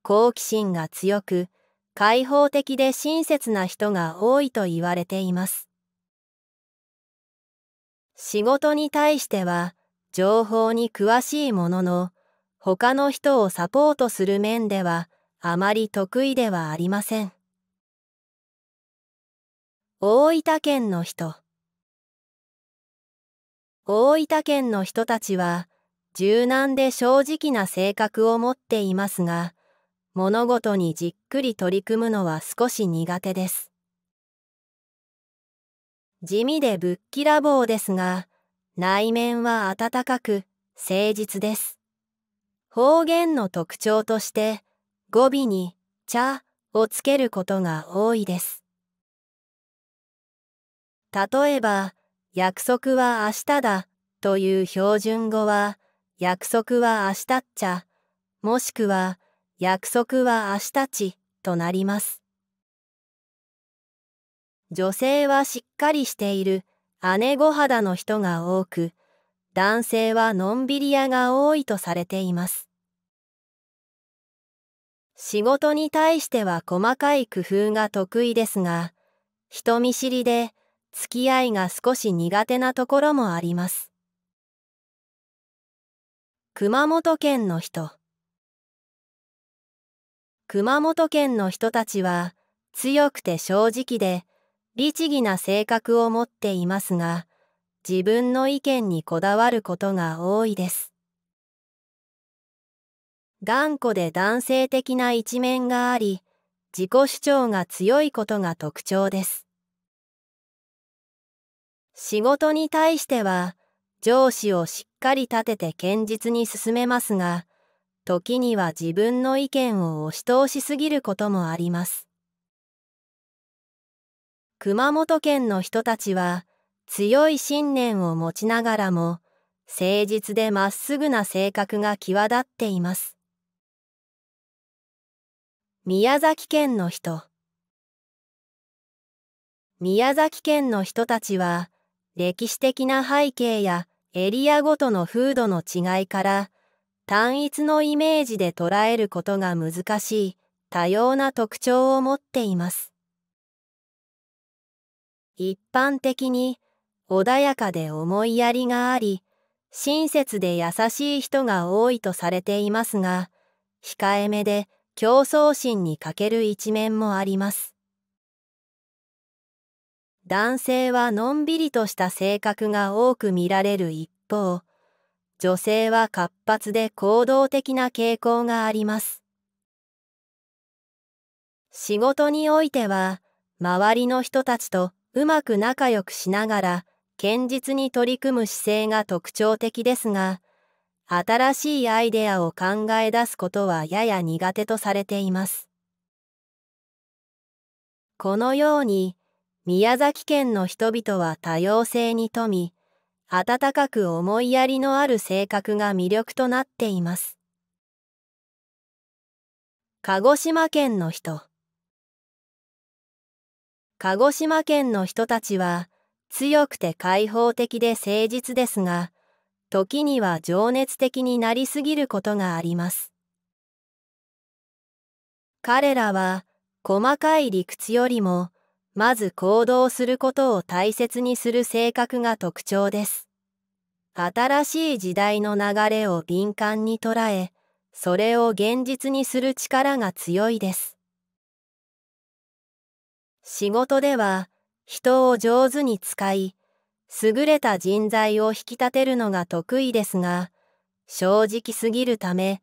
好奇心が強く、開放的で親切な人が多いと言われています。仕事に対しては、情報に詳しいものの、他の人をサポートする面では、あまり得意ではありません。大分県の人。大分県の人たちは柔軟で正直な性格を持っていますが物事にじっくり取り組むのは少し苦手です地味でぶっきらぼうですが内面は温かく誠実です方言の特徴として語尾に「茶」をつけることが多いです例えば約束は明日だという標準語は、約束は明日っちゃ、もしくは、約束は明日ちとなります。女性はしっかりしている姉御肌の人が多く、男性はのんびり屋が多いとされています。仕事に対しては細かい工夫が得意ですが、人見知りで付き合いが少し苦手なところもあります。熊本県の人熊本県の人たちは強くて正直で律儀な性格を持っていますが自分の意見にこだわることが多いです頑固で男性的な一面があり自己主張が強いことが特徴です仕事に対しては上司をしっかり立てて堅実に進めますが時には自分の意見を押し通しすぎることもあります熊本県の人たちは強い信念を持ちながらも誠実でまっすぐな性格が際立っています宮崎県の人宮崎県の人たちは歴史的な背景やエリアごとの風土の違いから単一のイメージで捉えることが難しい多様な特徴を持っています。一般的に穏やかで思いやりがあり親切で優しい人が多いとされていますが控えめで競争心に欠ける一面もあります。男性はのんびりとした性格が多く見られる一方、女性は活発で行動的な傾向があります。仕事においては、周りの人たちとうまく仲良くしながら、堅実に取り組む姿勢が特徴的ですが、新しいアイデアを考え出すことはやや苦手とされています。このように、宮崎県の人々は多様性に富み、温かく思いやりのある性格が魅力となっています。鹿児島県の人鹿児島県の人たちは強くて開放的で誠実ですが、時には情熱的になりすぎることがあります。彼らは細かい理屈よりもまず行動することを大切にする性格が特徴です。新しい時代の流れを敏感に捉え、それを現実にする力が強いです。仕事では、人を上手に使い、優れた人材を引き立てるのが得意ですが、正直すぎるため、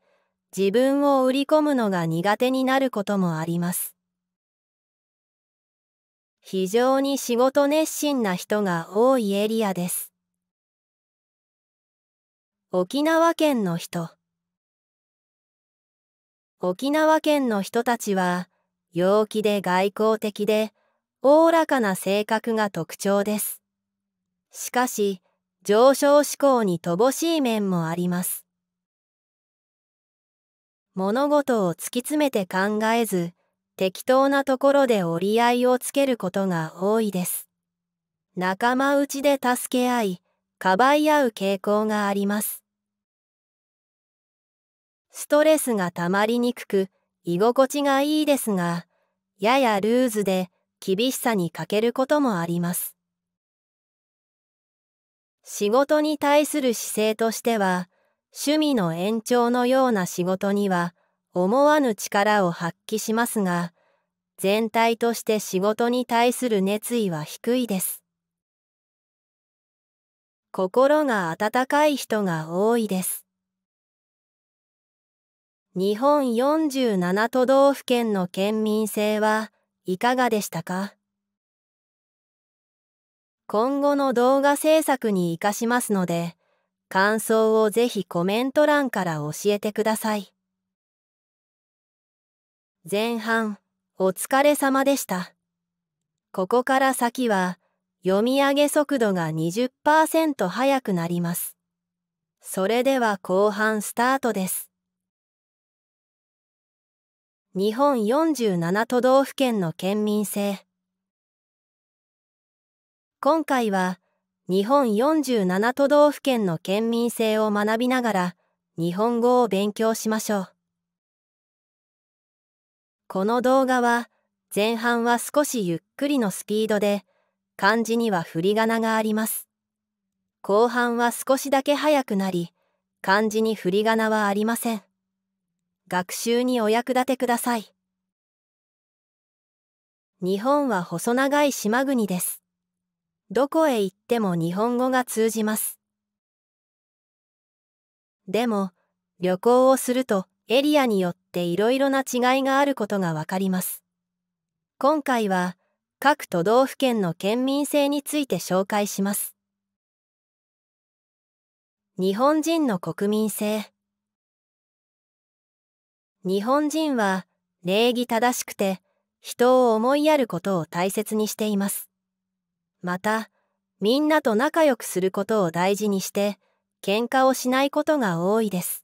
自分を売り込むのが苦手になることもあります。非常に仕事熱心な人が多いエリアです。沖縄県の人沖縄県の人たちは陽気で外交的でおおらかな性格が特徴です。しかし上昇志向に乏しい面もあります。物事を突き詰めて考えず適当なところで折り合いをつけることが多いです。仲間内で助け合い、かばい合う傾向があります。ストレスがたまりにくく、居心地がいいですが、ややルーズで厳しさに欠けることもあります。仕事に対する姿勢としては、趣味の延長のような仕事には、思わぬ力を発揮しますが、全体として仕事に対する熱意は低いです。心が温かい人が多いです。日本47都道府県の県民性はいかがでしたか今後の動画制作に活かしますので、感想をぜひコメント欄から教えてください。前半、お疲れ様でした。ここから先は、読み上げ速度が20%速くなります。それでは後半スタートです。日本47都道府県の県民性。今回は、日本47都道府県の県民性を学びながら、日本語を勉強しましょう。この動画は前半は少しゆっくりのスピードで漢字には振り仮名があります。後半は少しだけ速くなり漢字に振り仮名はありません。学習にお役立てください。日本は細長い島国です。どこへ行っても日本語が通じます。でも旅行をするとエリアによっていろいろな違いがあることがわかります。今回は各都道府県の県民性について紹介します。日本人の国民性日本人は礼儀正しくて人を思いやることを大切にしています。また、みんなと仲良くすることを大事にして喧嘩をしないことが多いです。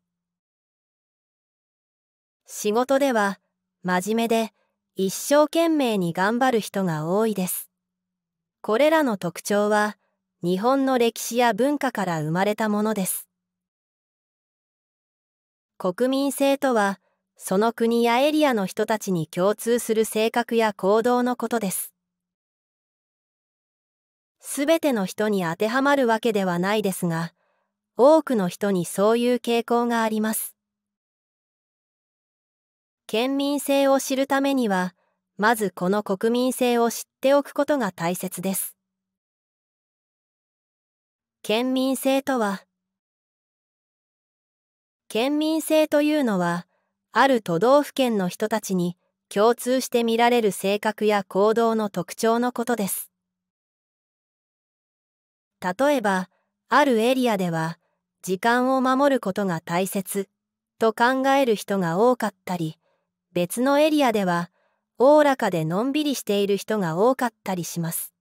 仕事では真面目で一生懸命に頑張る人が多いです。これらの特徴は日本の歴史や文化から生まれたものです。国民性とはその国やエリアの人たちに共通する性格や行動のことです。すべての人に当てはまるわけではないですが、多くの人にそういう傾向があります。県民性を知るためには、まずこの国民性を知っておくことが大切です。県民性とは、県民性というのは、ある都道府県の人たちに共通して見られる性格や行動の特徴のことです。例えば、あるエリアでは、時間を守ることが大切と考える人が多かったり、別のエリアではおおらかでのんびりしている人が多かったりします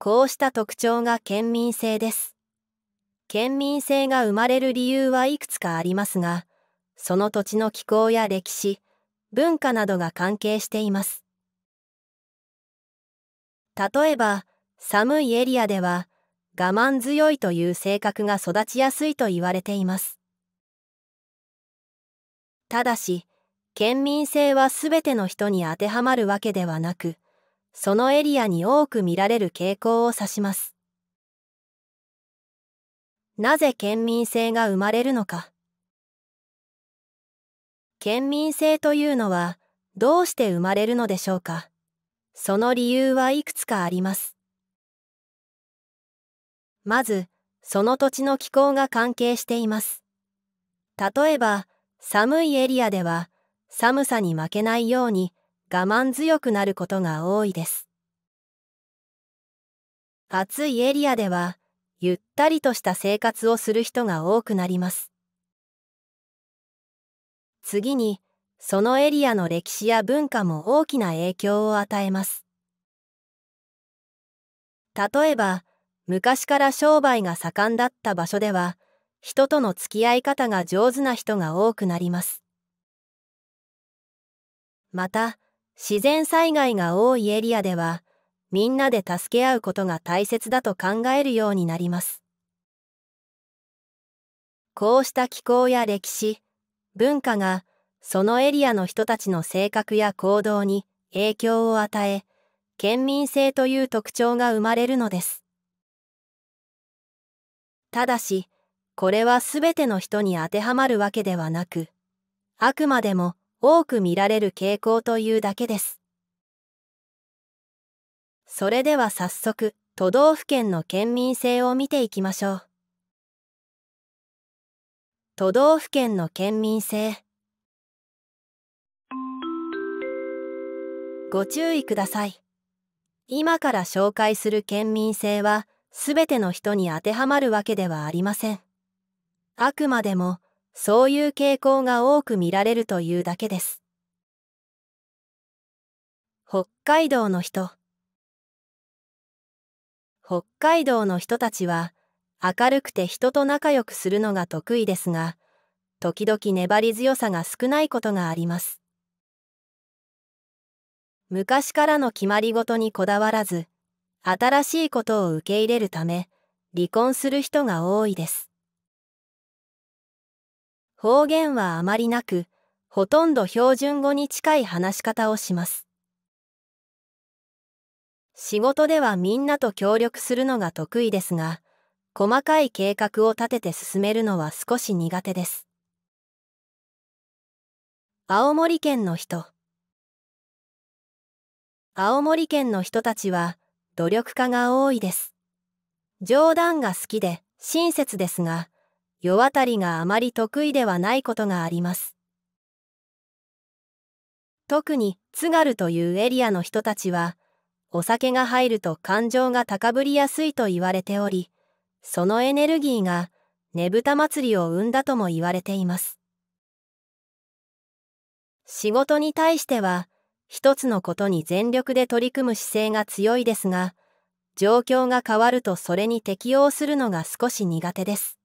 こうした特徴が県民性です県民性が生まれる理由はいくつかありますがその土地の気候や歴史文化などが関係しています例えば寒いエリアでは我慢強いという性格が育ちやすいと言われていますただし、県民性はすべての人に当てはまるわけではなく、そのエリアに多く見られる傾向を指します。なぜ県民性が生まれるのか。県民性というのはどうして生まれるのでしょうか。その理由はいくつかあります。まず、その土地の気候が関係しています。例えば、寒いエリアでは寒さに負けないように我慢強くなることが多いです暑いエリアではゆったりとした生活をする人が多くなります次にそのエリアの歴史や文化も大きな影響を与えます例えば昔から商売が盛んだった場所では人との付き合い方が上手な人が多くなります。また、自然災害が多いエリアでは、みんなで助け合うことが大切だと考えるようになります。こうした気候や歴史、文化が、そのエリアの人たちの性格や行動に影響を与え、県民性という特徴が生まれるのです。ただし、これはすべての人に当てはまるわけではなく、あくまでも多く見られる傾向というだけです。それでは早速、都道府県の県民性を見ていきましょう。都道府県の県民性ご注意ください。今から紹介する県民性は、すべての人に当てはまるわけではありません。あくまでもそういう傾向が多く見られるというだけです。北海道の人北海道の人たちは明るくて人と仲良くするのが得意ですが時々粘り強さが少ないことがあります昔からの決まり事にこだわらず新しいことを受け入れるため離婚する人が多いです方言はあまりなく、ほとんど標準語に近い話し方をします。仕事ではみんなと協力するのが得意ですが、細かい計画を立てて進めるのは少し苦手です。青森県の人青森県の人たちは努力家が多いです。冗談が好きで親切ですが、世渡りがあまり得意ではないことがあります。特に津軽というエリアの人たちは、お酒が入ると感情が高ぶりやすいと言われており、そのエネルギーがねぶた祭りを生んだとも言われています。仕事に対しては、一つのことに全力で取り組む姿勢が強いですが、状況が変わるとそれに適応するのが少し苦手です。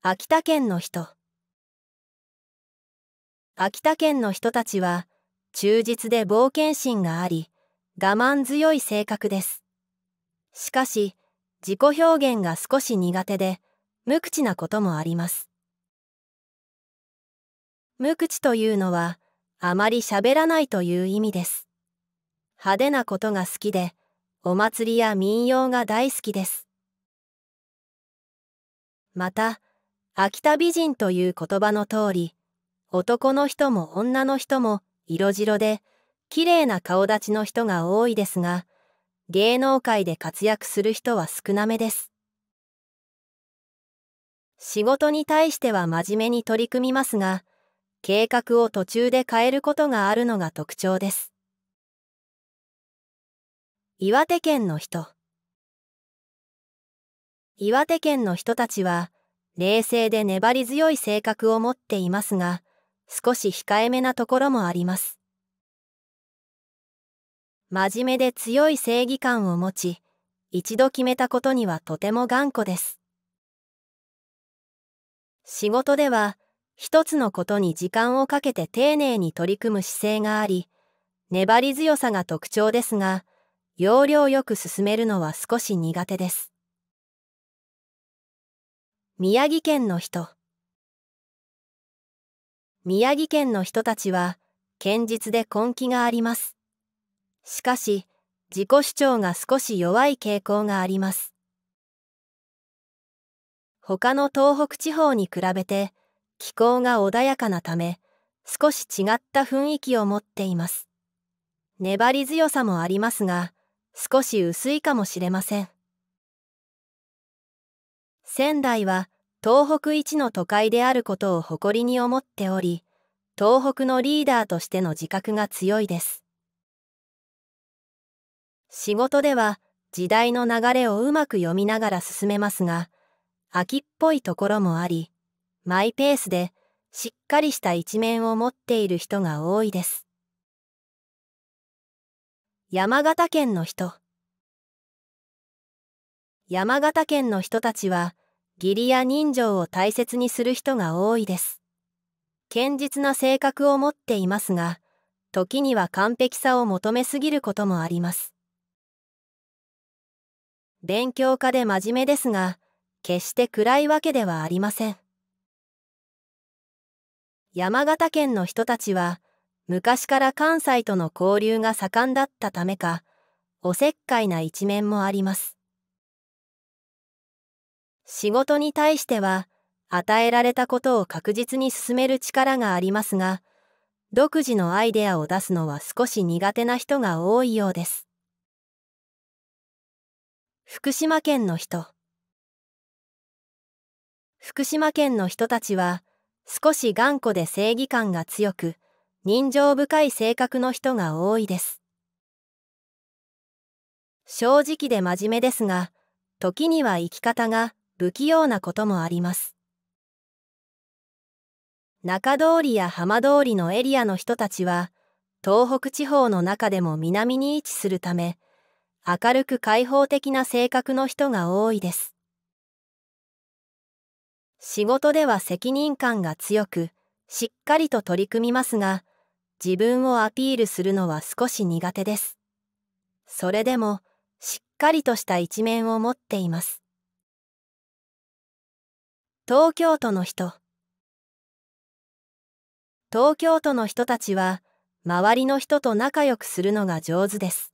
秋田県の人秋田県の人たちは忠実で冒険心があり我慢強い性格ですしかし自己表現が少し苦手で無口なこともあります無口というのはあまり喋らないという意味です派手なことが好きでお祭りや民謡が大好きですまた秋田美人という言葉の通り、男の人も女の人も色白で、綺麗な顔立ちの人が多いですが、芸能界で活躍する人は少なめです。仕事に対しては真面目に取り組みますが、計画を途中で変えることがあるのが特徴です。岩手県の人岩手県の人たちは、冷静で粘り強い性格を持っていますが、少し控えめなところもあります。真面目で強い正義感を持ち、一度決めたことにはとても頑固です。仕事では、一つのことに時間をかけて丁寧に取り組む姿勢があり、粘り強さが特徴ですが、要領よく進めるのは少し苦手です。宮城県の人宮城県の人たちは堅実で根気がありますしかし自己主張が少し弱い傾向があります他の東北地方に比べて気候が穏やかなため少し違った雰囲気を持っています粘り強さもありますが少し薄いかもしれません仙台は東北一の都会であることを誇りに思っており、東北のリーダーとしての自覚が強いです。仕事では時代の流れをうまく読みながら進めますが、秋っぽいところもあり、マイペースでしっかりした一面を持っている人が多いです。山形県の人山形県の人たちは、義理や人情を大切にする人が多いです。堅実な性格を持っていますが、時には完璧さを求めすぎることもあります。勉強家で真面目ですが、決して暗いわけではありません。山形県の人たちは、昔から関西との交流が盛んだったためか、おせっかいな一面もあります。仕事に対しては与えられたことを確実に進める力がありますが独自のアイデアを出すのは少し苦手な人が多いようです福島県の人福島県の人たちは少し頑固で正義感が強く人情深い性格の人が多いです正直で真面目ですが時には生き方が不器用なこともあります。中通りや浜通りのエリアの人たちは、東北地方の中でも南に位置するため、明るく開放的な性格の人が多いです。仕事では責任感が強く、しっかりと取り組みますが、自分をアピールするのは少し苦手です。それでも、しっかりとした一面を持っています。東京都の人東京都の人たちは周りの人と仲良くするのが上手です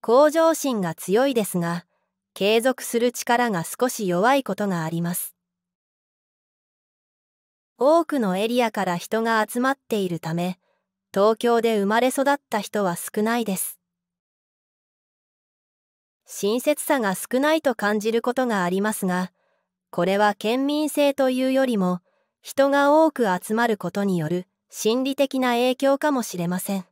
向上心が強いですが継続する力が少し弱いことがあります多くのエリアから人が集まっているため東京で生まれ育った人は少ないです親切さが少ないと感じることがありますがこれは県民性というよりも、人が多く集まることによる心理的な影響かもしれません。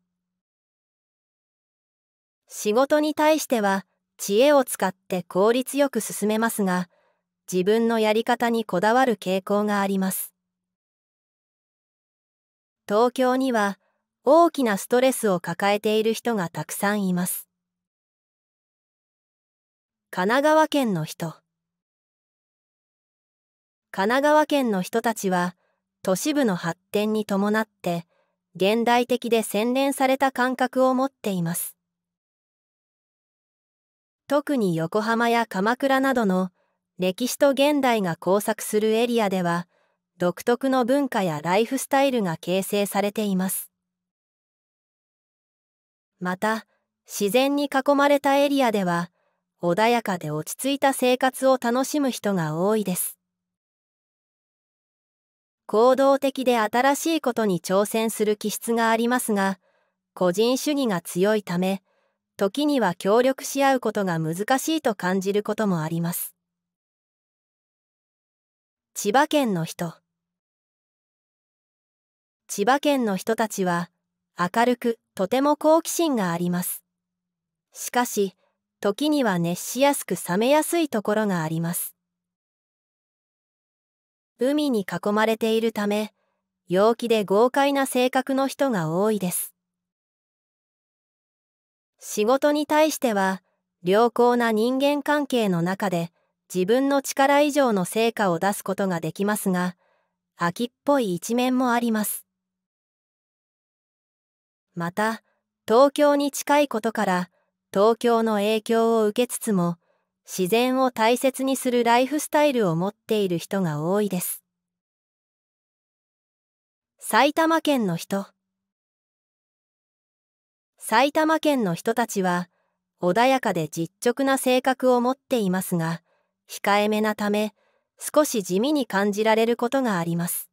仕事に対しては、知恵を使って効率よく進めますが、自分のやり方にこだわる傾向があります。東京には大きなストレスを抱えている人がたくさんいます。神奈川県の人神奈川県の人たちは都市部の発展に伴って現代的で洗練された感覚を持っています特に横浜や鎌倉などの歴史と現代が交錯するエリアでは独特の文化やライフスタイルが形成されていますまた自然に囲まれたエリアでは穏やかで落ち着いた生活を楽しむ人が多いです行動的で新しいことに挑戦する気質がありますが、個人主義が強いため、時には協力し合うことが難しいと感じることもあります。千葉県の人千葉県の人たちは、明るく、とても好奇心があります。しかし、時には熱しやすく冷めやすいところがあります。海に囲まれているため陽気で豪快な性格の人が多いです仕事に対しては良好な人間関係の中で自分の力以上の成果を出すことができますが秋っぽい一面もありますまた東京に近いことから東京の影響を受けつつも自然を大切にするライフスタイルを持っている人が多いです。埼玉県の人埼玉県の人たちは穏やかで実直な性格を持っていますが控えめなため少し地味に感じられることがあります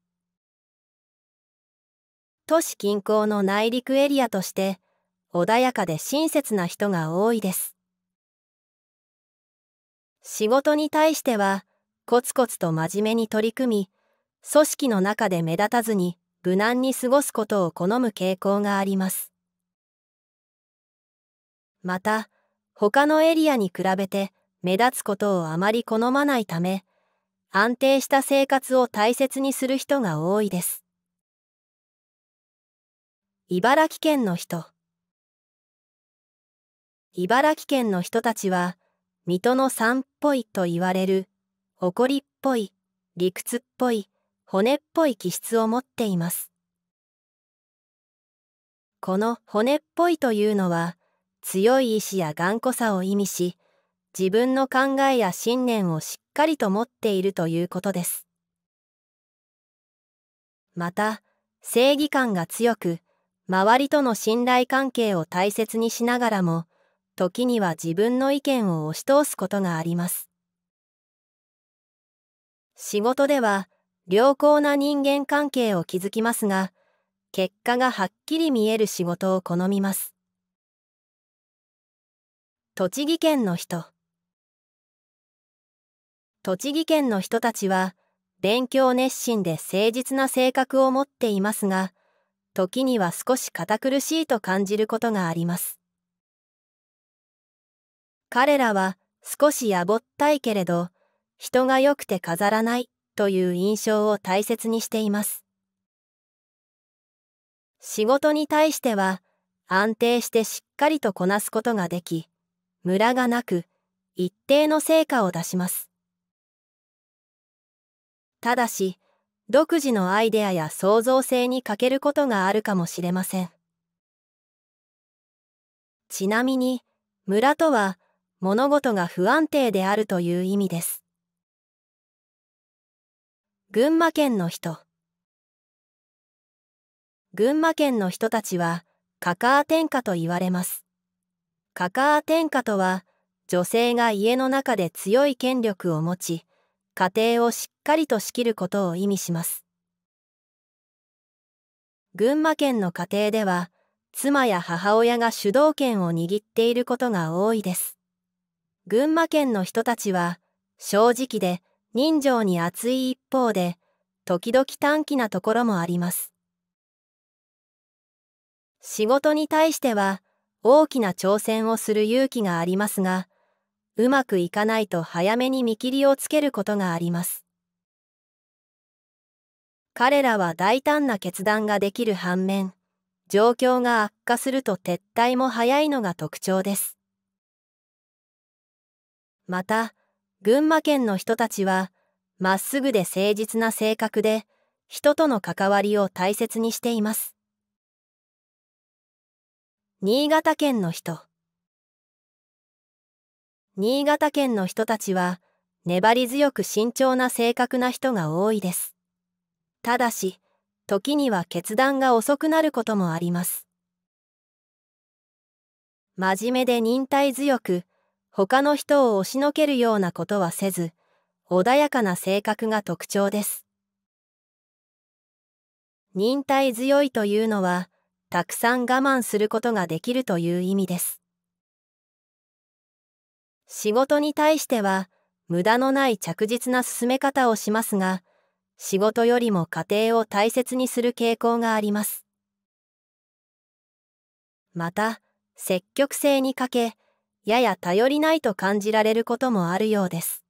都市近郊の内陸エリアとして穏やかで親切な人が多いです仕事に対してはコツコツと真面目に取り組み組織の中で目立たずに無難に過ごすことを好む傾向がありますまた他のエリアに比べて目立つことをあまり好まないため安定した生活を大切にする人が多いです茨城県の人茨城県の人たちは水戸の山っぽいと言われる、怒りっぽい、理屈っぽい、骨っぽい気質を持っています。この骨っぽいというのは、強い意志や頑固さを意味し、自分の考えや信念をしっかりと持っているということです。また、正義感が強く、周りとの信頼関係を大切にしながらも、時には自分の意見を押し通すことがあります。仕事では良好な人間関係を築きますが、結果がはっきり見える仕事を好みます。栃木県の人栃木県の人たちは勉強熱心で誠実な性格を持っていますが時には少し堅苦しいと感じることがあります彼らは少しやぼったいけれど、人が良くて飾らないという印象を大切にしています。仕事に対しては、安定してしっかりとこなすことができ、ムラがなく、一定の成果を出します。ただし、独自のアイデアや創造性に欠けることがあるかもしれません。ちなみに、村とは、物事が不安定であるという意味です。群馬県の人群馬県の人たちはカカア天下と言われます。カカア天下とは女性が家の中で強い権力を持ち家庭をしっかりと仕切ることを意味します。群馬県の家庭では妻や母親が主導権を握っていることが多いです。群馬県の人たちは正直で人情に熱い一方で時々短気なところもあります仕事に対しては大きな挑戦をする勇気がありますがうまくいかないと早めに見切りをつけることがあります彼らは大胆な決断ができる反面状況が悪化すると撤退も早いのが特徴ですまた、群馬県の人たちは、まっすぐで誠実な性格で、人との関わりを大切にしています。新潟県の人新潟県の人たちは、粘り強く慎重な性格な人が多いです。ただし、時には決断が遅くなることもあります。真面目で忍耐強く、他の人を押しのけるようなことはせず、穏やかな性格が特徴です。忍耐強いというのは、たくさん我慢することができるという意味です。仕事に対しては、無駄のない着実な進め方をしますが、仕事よりも家庭を大切にする傾向があります。また、積極性に欠け、やや頼りないと感じられることもあるようです。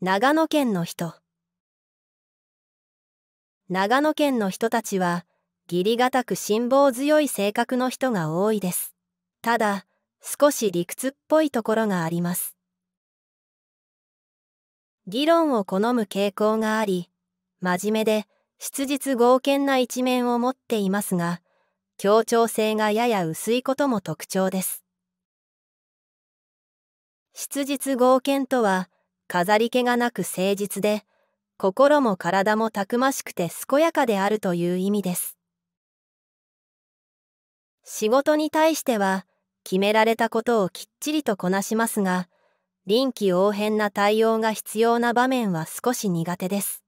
長野県の人長野県の人たちは、義理堅く辛抱強い性格の人が多いです。ただ、少し理屈っぽいところがあります。議論を好む傾向があり、真面目で、質実剛健な一面を持っていますが、協調性がやや薄いことも特徴です。質実剛健とは、飾り気がなく誠実で、心も体もたくましくて健やかであるという意味です。仕事に対しては、決められたことをきっちりとこなしますが、臨機応変な対応が必要な場面は少し苦手です。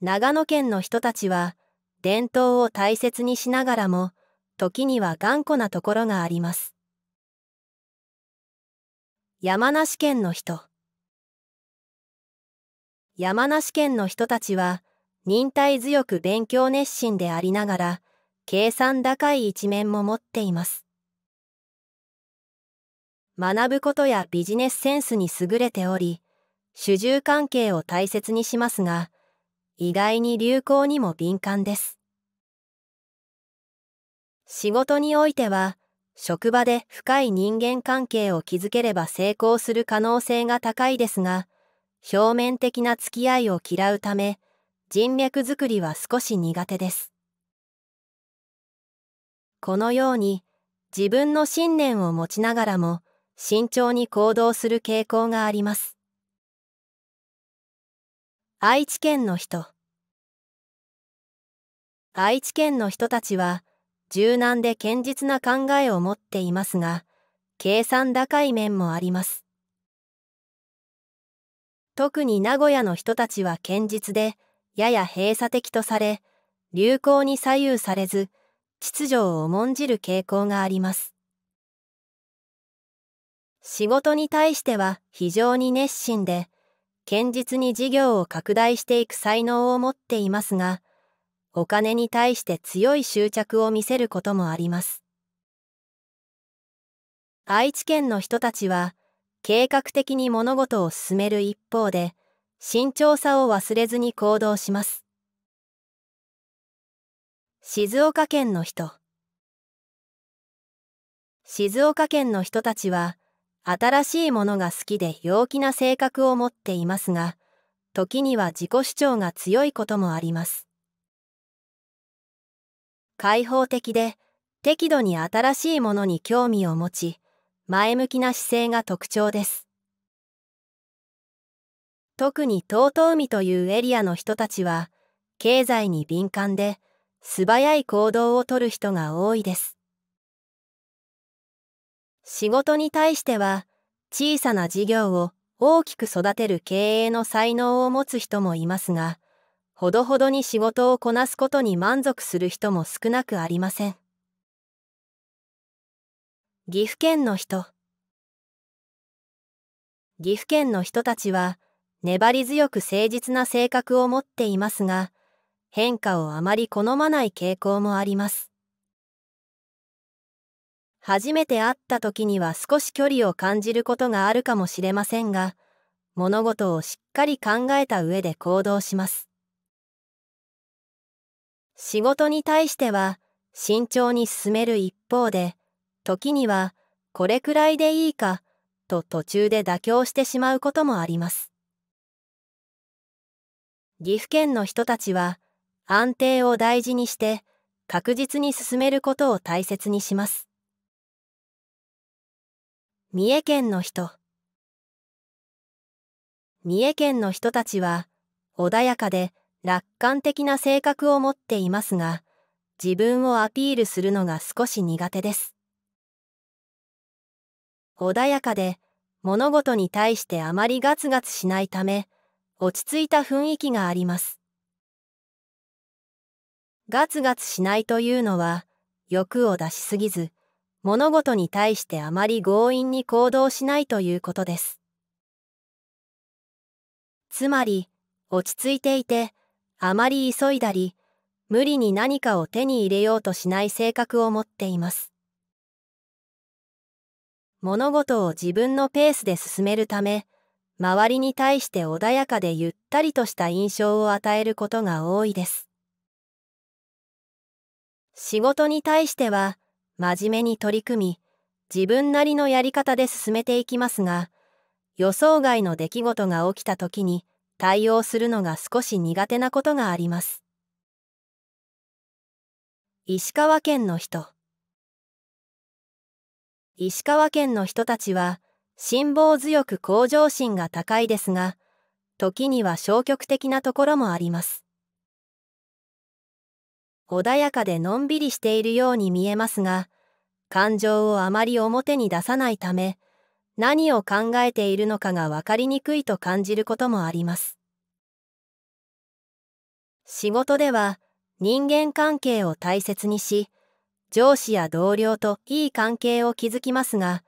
長野県の人たちは、伝統を大切にしながらも時には頑固なところがあります山梨県の人山梨県の人たちは忍耐強く勉強熱心でありながら計算高い一面も持っています学ぶことやビジネスセンスに優れており主従関係を大切にしますが意外に流行にも敏感です。仕事においては、職場で深い人間関係を築ければ成功する可能性が高いですが、表面的な付き合いを嫌うため、人脈作りは少し苦手です。このように、自分の信念を持ちながらも、慎重に行動する傾向があります。愛知県の人愛知県の人たちは柔軟で堅実な考えを持っていますが計算高い面もあります特に名古屋の人たちは堅実でやや閉鎖的とされ流行に左右されず秩序を重んじる傾向があります仕事に対しては非常に熱心で堅実に事業を拡大していく才能を持っていますが、お金に対して強い執着を見せることもあります。愛知県の人たちは、計画的に物事を進める一方で、慎重さを忘れずに行動します。静岡県の人静岡県の人たちは、新しいものが好きで陽気な性格を持っていますが、時には自己主張が強いこともあります。開放的で、適度に新しいものに興味を持ち、前向きな姿勢が特徴です。特に遠江海というエリアの人たちは、経済に敏感で、素早い行動をとる人が多いです。仕事に対しては小さな事業を大きく育てる経営の才能を持つ人もいますがほどほどに仕事をこなすことに満足する人も少なくありません岐阜県の人岐阜県の人たちは粘り強く誠実な性格を持っていますが変化をあまり好まない傾向もあります初めて会った時には少し距離を感じることがあるかもしれませんが、物事をしっかり考えた上で行動します。仕事に対しては、慎重に進める一方で、時には、これくらいでいいか、と途中で妥協してしまうこともあります。岐阜県の人たちは、安定を大事にして、確実に進めることを大切にします。三重県の人三重県の人たちは穏やかで楽観的な性格を持っていますが自分をアピールするのが少し苦手です穏やかで物事に対してあまりガツガツしないため落ち着いた雰囲気がありますガツガツしないというのは欲を出しすぎず物事に対してあまり強引に行動しないということです。つまり、落ち着いていて、あまり急いだり、無理に何かを手に入れようとしない性格を持っています。物事を自分のペースで進めるため、周りに対して穏やかでゆったりとした印象を与えることが多いです。仕事に対しては、真面目に取り組み、自分なりのやり方で進めていきますが、予想外の出来事が起きた時に対応するのが少し苦手なことがあります。石川県の人石川県の人たちは辛抱強く向上心が高いですが、時には消極的なところもあります。穏やかでのんびりしているように見えますが、感情をあまり表に出さないため、何を考えているのかが分かりにくいと感じることもあります。仕事では人間関係を大切にし、上司や同僚といい関係を築きますが、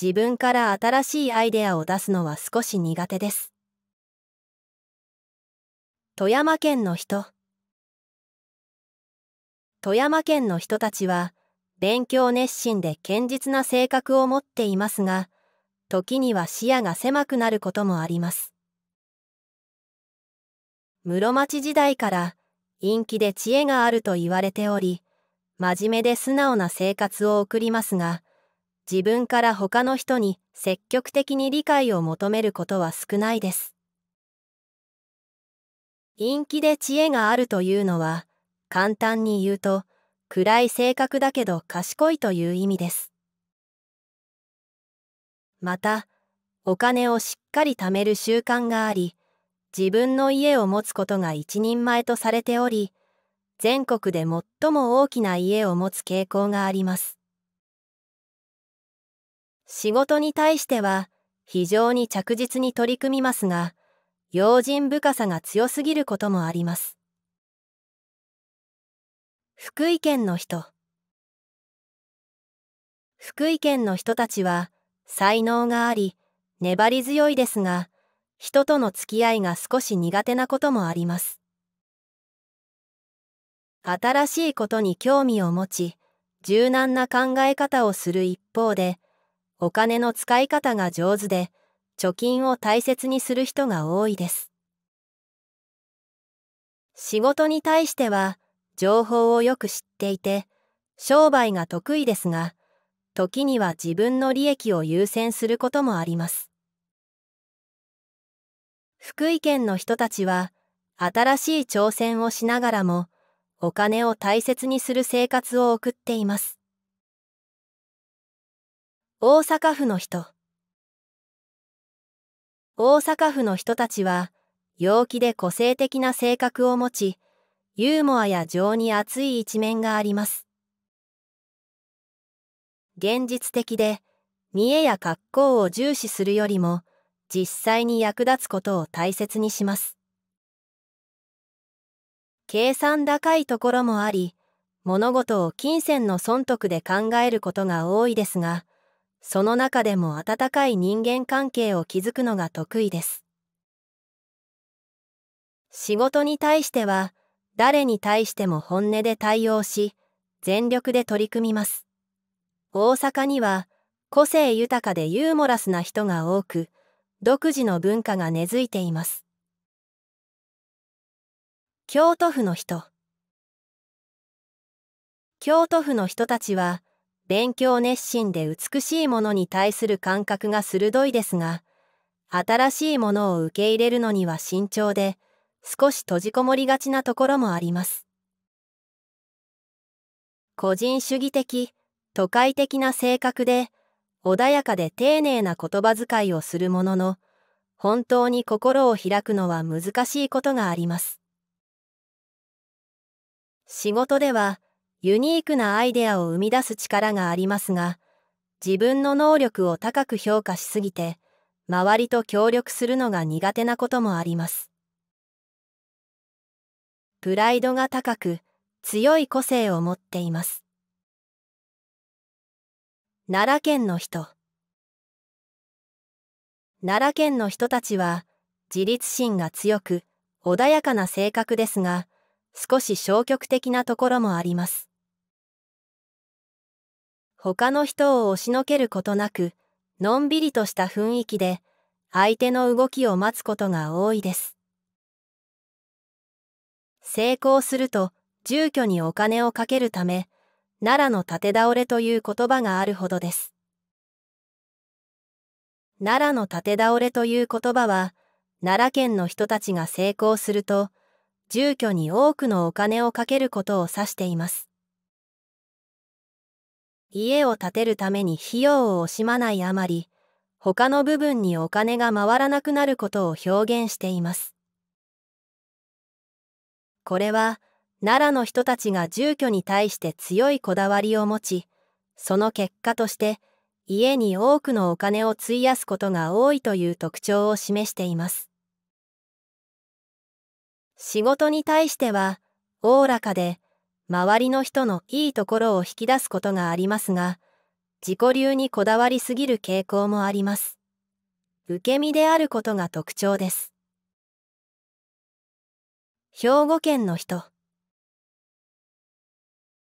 自分から新しいアイデアを出すのは少し苦手です。富山県の人富山県の人たちは勉強熱心で堅実な性格を持っていますが時には視野が狭くなることもあります室町時代から陰気で知恵があると言われており真面目で素直な生活を送りますが自分から他の人に積極的に理解を求めることは少ないです陰気で知恵があるというのは簡単に言うと、暗い性格だけど賢いという意味です。また、お金をしっかり貯める習慣があり、自分の家を持つことが一人前とされており、全国で最も大きな家を持つ傾向があります。仕事に対しては、非常に着実に取り組みますが、用心深さが強すぎることもあります。福井県の人福井県の人たちは才能があり粘り強いですが人との付き合いが少し苦手なこともあります新しいことに興味を持ち柔軟な考え方をする一方でお金の使い方が上手で貯金を大切にする人が多いです仕事に対しては情報をよく知っていて商売が得意ですが時には自分の利益を優先することもあります福井県の人たちは新しい挑戦をしながらもお金を大切にする生活を送っています大阪府の人大阪府の人たちは陽気で個性的な性格を持ちユーモアや情に熱い一面があります。現実的で、見栄や格好を重視するよりも、実際に役立つことを大切にします。計算高いところもあり、物事を金銭の損得で考えることが多いですが、その中でも温かい人間関係を築くのが得意です。仕事に対しては、誰に対しても本音で対応し、全力で取り組みます。大阪には、個性豊かでユーモラスな人が多く、独自の文化が根付いています。京都府の人京都府の人たちは、勉強熱心で美しいものに対する感覚が鋭いですが、新しいものを受け入れるのには慎重で、少し閉じこもりがちなところもあります。個人主義的、都会的な性格で、穏やかで丁寧な言葉遣いをするものの、本当に心を開くのは難しいことがあります。仕事では、ユニークなアイデアを生み出す力がありますが、自分の能力を高く評価しすぎて、周りと協力するのが苦手なこともあります。プライドが高く強い個性を持っています奈良県の人奈良県の人たちは自立心が強く穏やかな性格ですが少し消極的なところもあります他の人を押しのけることなくのんびりとした雰囲気で相手の動きを待つことが多いです成功すると住居にお金をかけるため奈良の立て倒れという言葉があるほどです奈良の立て倒れという言葉は奈良県の人たちが成功すると住居に多くのお金をかけることを指しています家を建てるために費用を惜しまないあまり他の部分にお金が回らなくなることを表現していますこれは奈良の人たちが住居に対して強いこだわりを持ちその結果として家に多くのお金を費やすことが多いという特徴を示しています仕事に対してはおおらかで周りの人のいいところを引き出すことがありますが自己流にこだわりすぎる傾向もあります受け身であることが特徴です兵庫県の人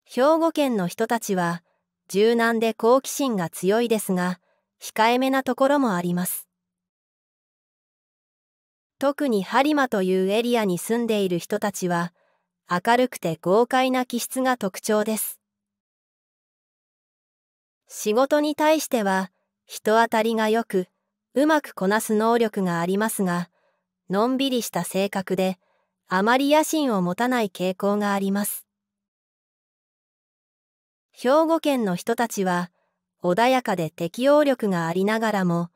兵庫県の人たちは柔軟で好奇心が強いですが控えめなところもあります特に播磨というエリアに住んでいる人たちは明るくて豪快な気質が特徴です仕事に対しては人当たりがよくうまくこなす能力がありますがのんびりした性格であまり野心を持たない傾向があります。兵庫県の人たちは、穏やかで適応力がありながらも、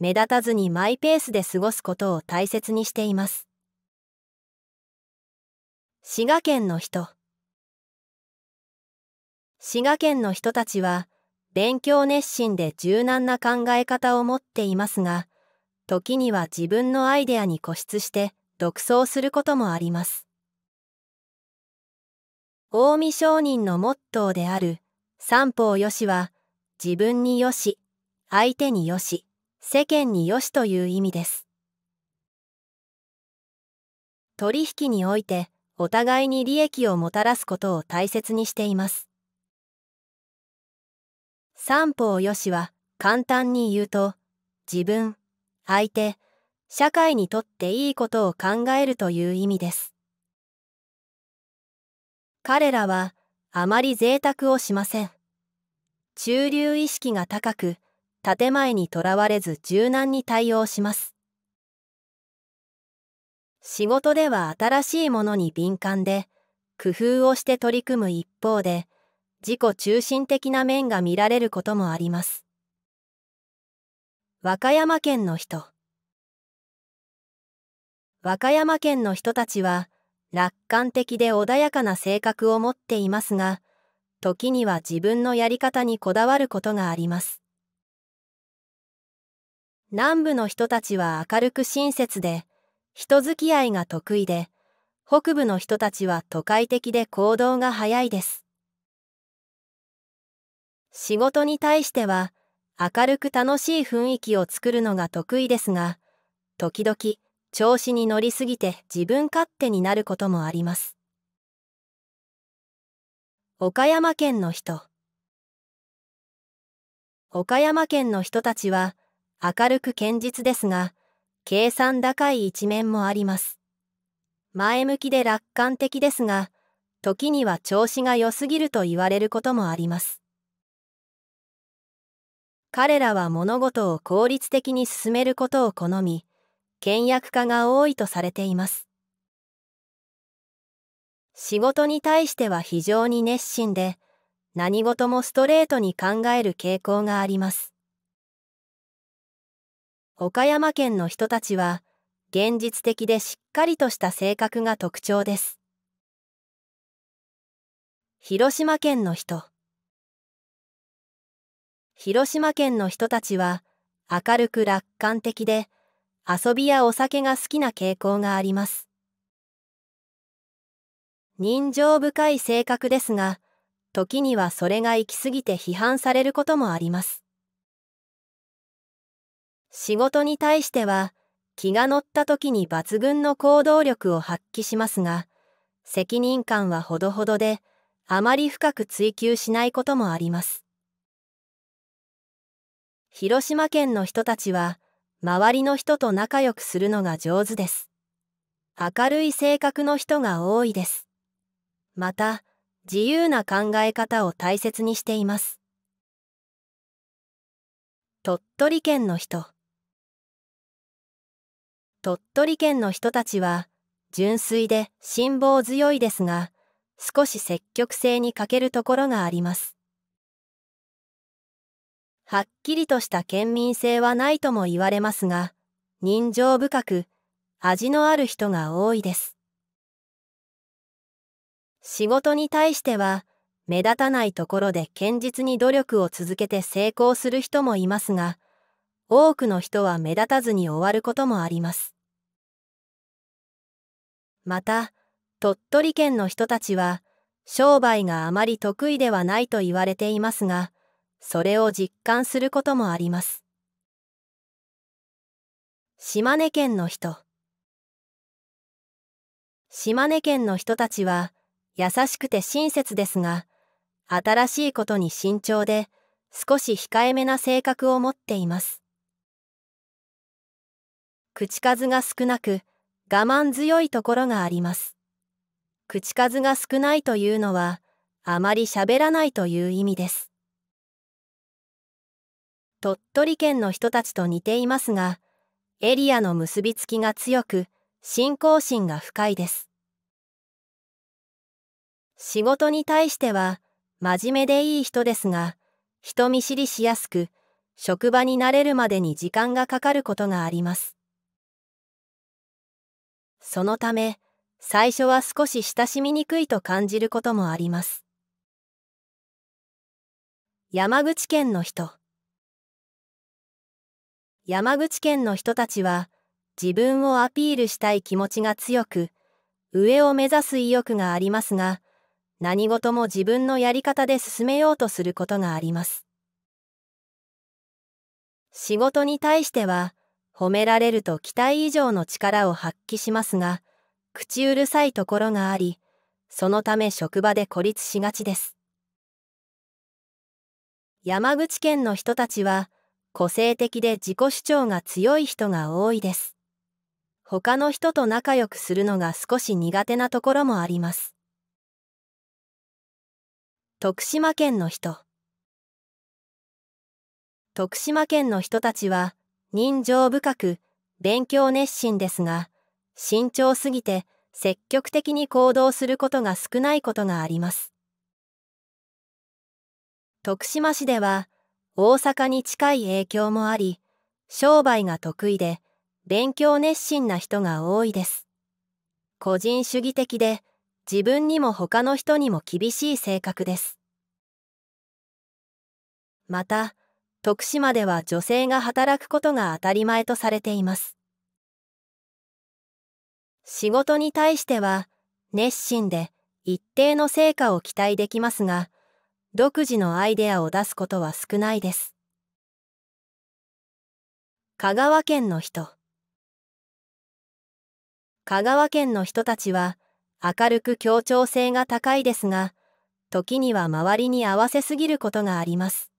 目立たずにマイペースで過ごすことを大切にしています。滋賀県の人滋賀県の人たちは、勉強熱心で柔軟な考え方を持っていますが、時には自分のアイデアに固執して独走することもあります近江商人のモットーである三方よしは自分によし相手によし世間によしという意味です取引においてお互いに利益をもたらすことを大切にしています三方よしは簡単に言うと自分相手社会にとっていいことを考えるという意味です。彼らはあまり贅沢をしません。中流意識が高く、建前にとらわれず柔軟に対応します。仕事では新しいものに敏感で、工夫をして取り組む一方で、自己中心的な面が見られることもあります。和歌山県の人和歌山県の人たちは楽観的で穏やかな性格を持っていますが時には自分のやり方にこだわることがあります南部の人たちは明るく親切で人付き合いが得意で北部の人たちは都会的で行動が早いです仕事に対しては明るく楽しい雰囲気を作るのが得意ですが時々調子に乗りすぎて自分勝手になることもあります岡山県の人岡山県の人たちは明るく堅実ですが計算高い一面もあります前向きで楽観的ですが時には調子が良すぎると言われることもあります彼らは物事を効率的に進めることを好み倹約家が多いとされています仕事に対しては非常に熱心で何事もストレートに考える傾向があります岡山県の人たちは現実的でしっかりとした性格が特徴です広島県の人広島県の人たちは明るく楽観的で遊びやお酒が好きな傾向があります。人情深い性格ですが、時にはそれが行き過ぎて批判されることもあります。仕事に対しては、気が乗った時に抜群の行動力を発揮しますが、責任感はほどほどで、あまり深く追求しないこともあります。広島県の人たちは、周りの人と仲良くするのが上手です。明るい性格の人が多いです。また、自由な考え方を大切にしています。鳥取県の人鳥取県の人たちは、純粋で辛抱強いですが、少し積極性に欠けるところがあります。はっきりとした県民性はないとも言われますが、人情深く、味のある人が多いです。仕事に対しては、目立たないところで堅実に努力を続けて成功する人もいますが、多くの人は目立たずに終わることもあります。また、鳥取県の人たちは、商売があまり得意ではないと言われていますが、それを実感することもあります島根県の人島根県の人たちは優しくて親切ですが新しいことに慎重で少し控えめな性格を持っています口数が少なく我慢強いところがあります口数が少ないというのはあまり喋らないという意味です鳥取県の人たちと似ていますが、エリアの結びつきが強く、信仰心が深いです。仕事に対しては、真面目でいい人ですが、人見知りしやすく、職場に慣れるまでに時間がかかることがあります。そのため、最初は少し親しみにくいと感じることもあります。山口県の人山口県の人たちは自分をアピールしたい気持ちが強く上を目指す意欲がありますが何事も自分のやり方で進めようとすることがあります仕事に対しては褒められると期待以上の力を発揮しますが口うるさいところがありそのため職場で孤立しがちです山口県の人たちは個性的で自己主張が強い人が多いです。他の人と仲良くするのが少し苦手なところもあります。徳島県の人徳島県の人たちは人情深く勉強熱心ですが慎重すぎて積極的に行動することが少ないことがあります徳島市では大阪に近い影響もあり、商売が得意で、勉強熱心な人が多いです。個人主義的で、自分にも他の人にも厳しい性格です。また、徳島では女性が働くことが当たり前とされています。仕事に対しては、熱心で一定の成果を期待できますが、独自のアイデアを出すことは少ないです。香川県の人香川県の人たちは明るく協調性が高いですが時には周りに合わせすぎることがあります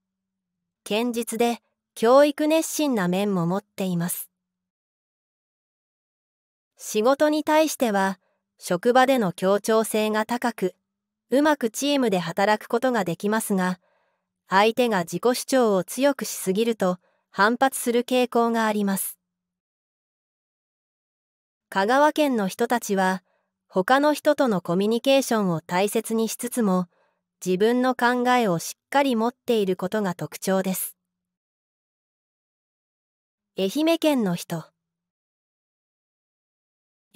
堅実で教育熱心な面も持っています仕事に対しては職場での協調性が高くうまくチームで働くことができますが、相手が自己主張を強くしすぎると反発する傾向があります。香川県の人たちは、他の人とのコミュニケーションを大切にしつつも、自分の考えをしっかり持っていることが特徴です。愛媛県の人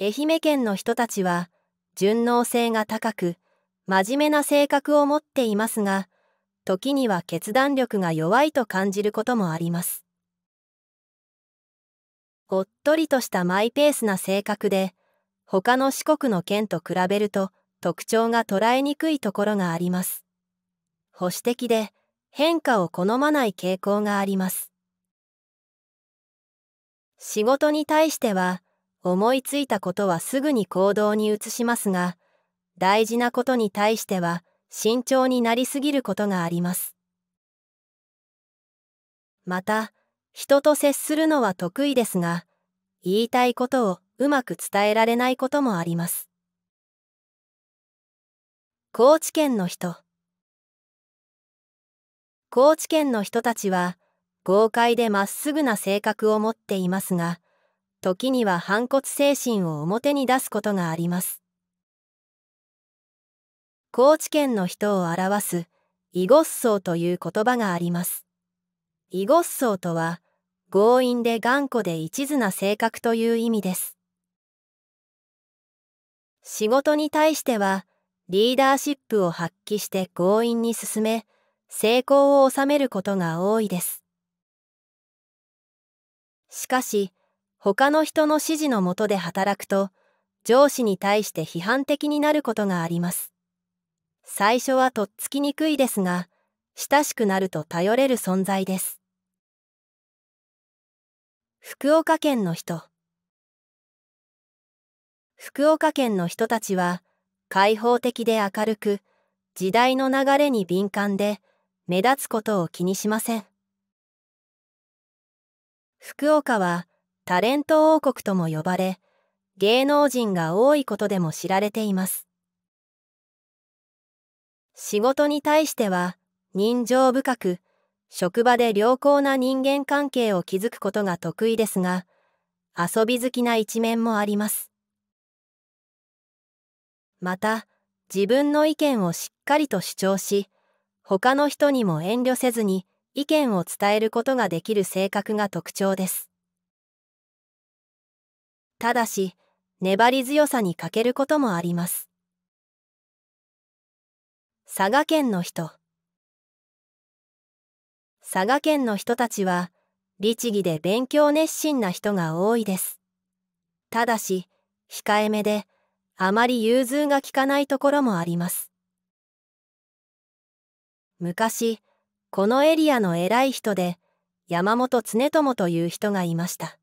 愛媛県の人たちは順応性が高く真面目な性格を持っていますが、時には決断力が弱いと感じることもあります。おっとりとしたマイペースな性格で、他の四国の県と比べると特徴が捉えにくいところがあります。保守的で変化を好まない傾向があります。仕事に対しては、思いついたことはすぐに行動に移しますが、大事なことに対しては慎重になりすぎることがあります。また、人と接するのは得意ですが、言いたいことをうまく伝えられないこともあります。高知県の人高知県の人たちは、豪快でまっすぐな性格を持っていますが、時には反骨精神を表に出すことがあります。高知県の人を表す囲碁ッソーという言葉があります。囲碁ッソーとは、強引で頑固で一途な性格という意味です。仕事に対しては、リーダーシップを発揮して強引に進め、成功を収めることが多いです。しかし、他の人の指示のもとで働くと、上司に対して批判的になることがあります。最初はとっつきにくいですが、親しくなると頼れる存在です。福岡県の人福岡県の人たちは、開放的で明るく、時代の流れに敏感で、目立つことを気にしません。福岡は、タレント王国とも呼ばれ、芸能人が多いことでも知られています。仕事に対しては人情深く職場で良好な人間関係を築くことが得意ですが遊び好きな一面もありますまた自分の意見をしっかりと主張し他の人にも遠慮せずに意見を伝えることができる性格が特徴ですただし粘り強さに欠けることもあります佐賀県の人佐賀県の人たちは律儀で勉強熱心な人が多いですただし控えめであまり融通が利かないところもあります昔このエリアの偉い人で山本常友という人がいました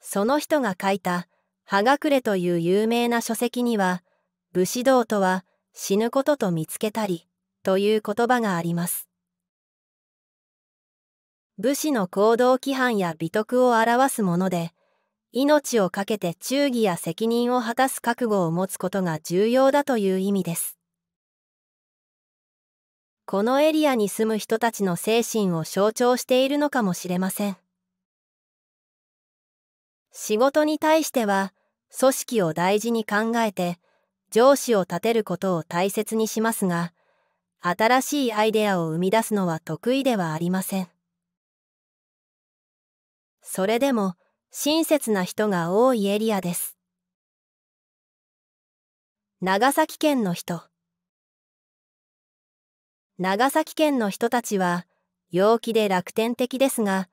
その人が書いた「葉隠れ」という有名な書籍には武士道とは死ぬことと見つけたりという言葉があります武士の行動規範や美徳を表すもので命を懸けて忠義や責任を果たす覚悟を持つことが重要だという意味ですこのエリアに住む人たちの精神を象徴しているのかもしれません仕事に対しては組織を大事に考えて上司を立てることを大切にしますが、新しいアイデアを生み出すのは得意ではありません。それでも、親切な人が多いエリアです。長崎県の人長崎県の人たちは、陽気で楽天的ですが、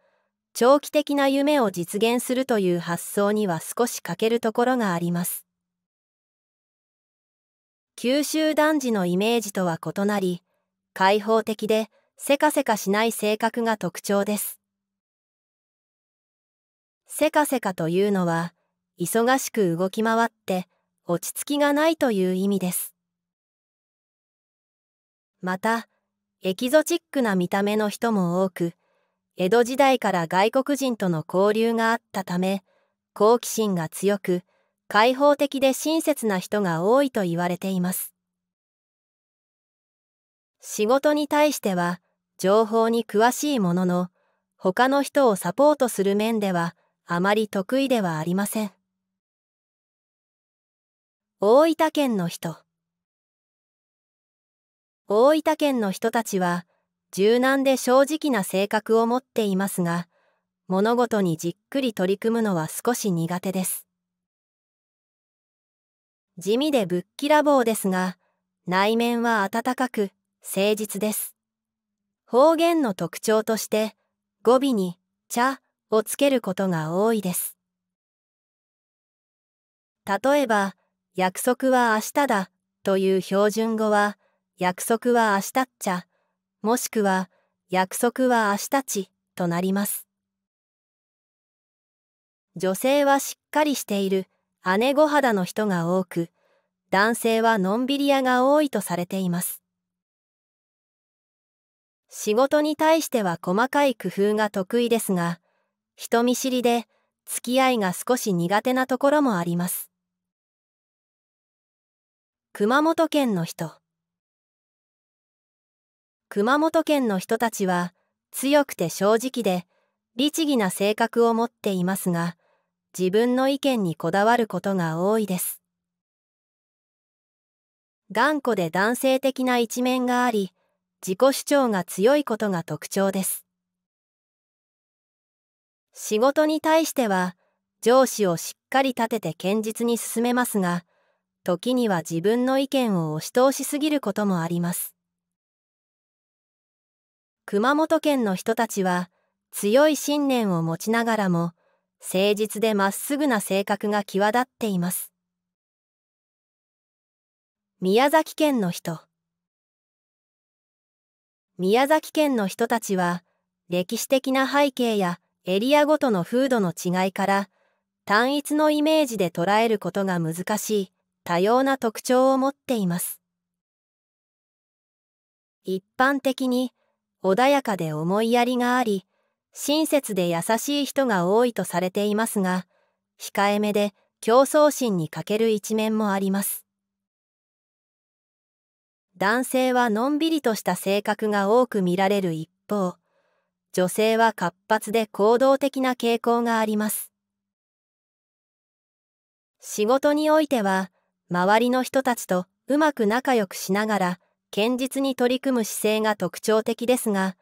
長期的な夢を実現するという発想には少し欠けるところがあります。九州男児のイメージとは異なり開放的でせかせかしない性格が特徴ですせかせかというのは忙しく動き回って落ち着きがないという意味ですまたエキゾチックな見た目の人も多く江戸時代から外国人との交流があったため好奇心が強く開放的で親切な人が多いと言われています。仕事に対しては、情報に詳しいものの、他の人をサポートする面では、あまり得意ではありません。大分県の人大分県の人たちは、柔軟で正直な性格を持っていますが、物事にじっくり取り組むのは少し苦手です。地味でぶっきらぼうですが、内面は温かく、誠実です。方言の特徴として、語尾に、茶をつけることが多いです。例えば、約束は明日だという標準語は、約束は明日っちゃ、もしくは、約束は明日ちとなります。女性はしっかりしている姉御肌の人が多く、男性はのんびり屋が多いとされています。仕事に対しては細かい工夫が得意ですが、人見知りで付き合いが少し苦手なところもあります。熊本県の人熊本県の人たちは強くて正直で律儀な性格を持っていますが、自分の意見にこだわることが多いです頑固で男性的な一面があり自己主張が強いことが特徴です仕事に対しては上司をしっかり立てて堅実に進めますが時には自分の意見を押し通しすぎることもあります熊本県の人たちは強い信念を持ちながらも誠実でまっすぐな性格が際立っています。宮崎県の人宮崎県の人たちは歴史的な背景やエリアごとの風土の違いから単一のイメージで捉えることが難しい多様な特徴を持っています一般的に穏やかで思いやりがあり親切で優しい人が多いとされていますが、控えめで競争心に欠ける一面もあります。男性はのんびりとした性格が多く見られる一方、女性は活発で行動的な傾向があります。仕事においては、周りの人たちとうまく仲良くしながら、堅実に取り組む姿勢が特徴的ですが、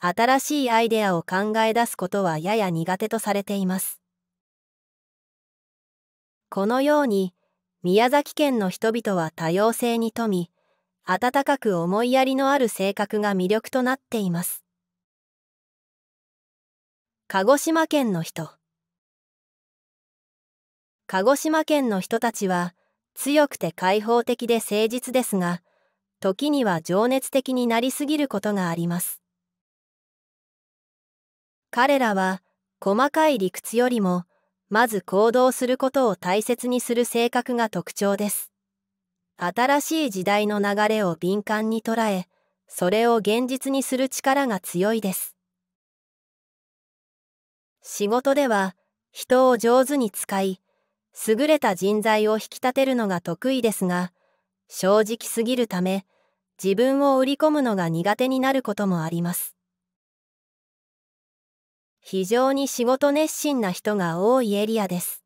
新しいアイデアを考え出すことはやや苦手とされています。このように、宮崎県の人々は多様性に富み、温かく思いやりのある性格が魅力となっています。鹿児島県の人鹿児島県の人たちは強くて開放的で誠実ですが時には情熱的になりすぎることがあります彼らは細かい理屈よりもまず行動することを大切にする性格が特徴です。新しい時代の流れを敏感に捉え、それを現実にする力が強いです。仕事では人を上手に使い、優れた人材を引き立てるのが得意ですが、正直すぎるため、自分を売り込むのが苦手になることもあります。非常に仕事熱心な人が多いエリアです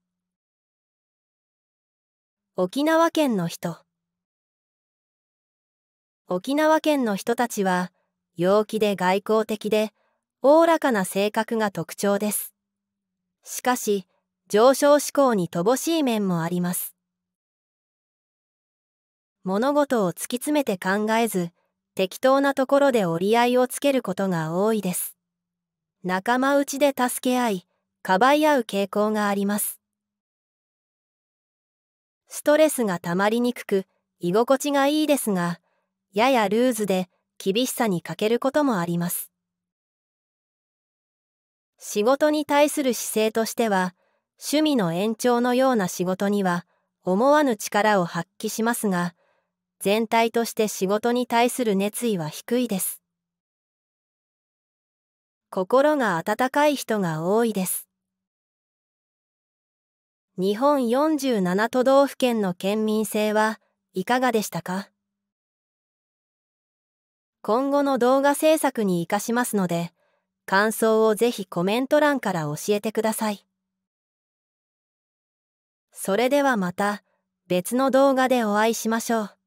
沖縄県の人沖縄県の人たちは陽気で外交的でおおらかな性格が特徴ですしかし上昇志向に乏しい面もあります物事を突き詰めて考えず適当なところで折り合いをつけることが多いです仲間内で助け合い、かばい合う傾向があります。ストレスがたまりにくく、居心地がいいですが、ややルーズで厳しさに欠けることもあります。仕事に対する姿勢としては、趣味の延長のような仕事には、思わぬ力を発揮しますが、全体として仕事に対する熱意は低いです。心が温かい人が多いです。日本47都道府県の県民性はいかがでしたか今後の動画制作に活かしますので、感想をぜひコメント欄から教えてください。それではまた別の動画でお会いしましょう。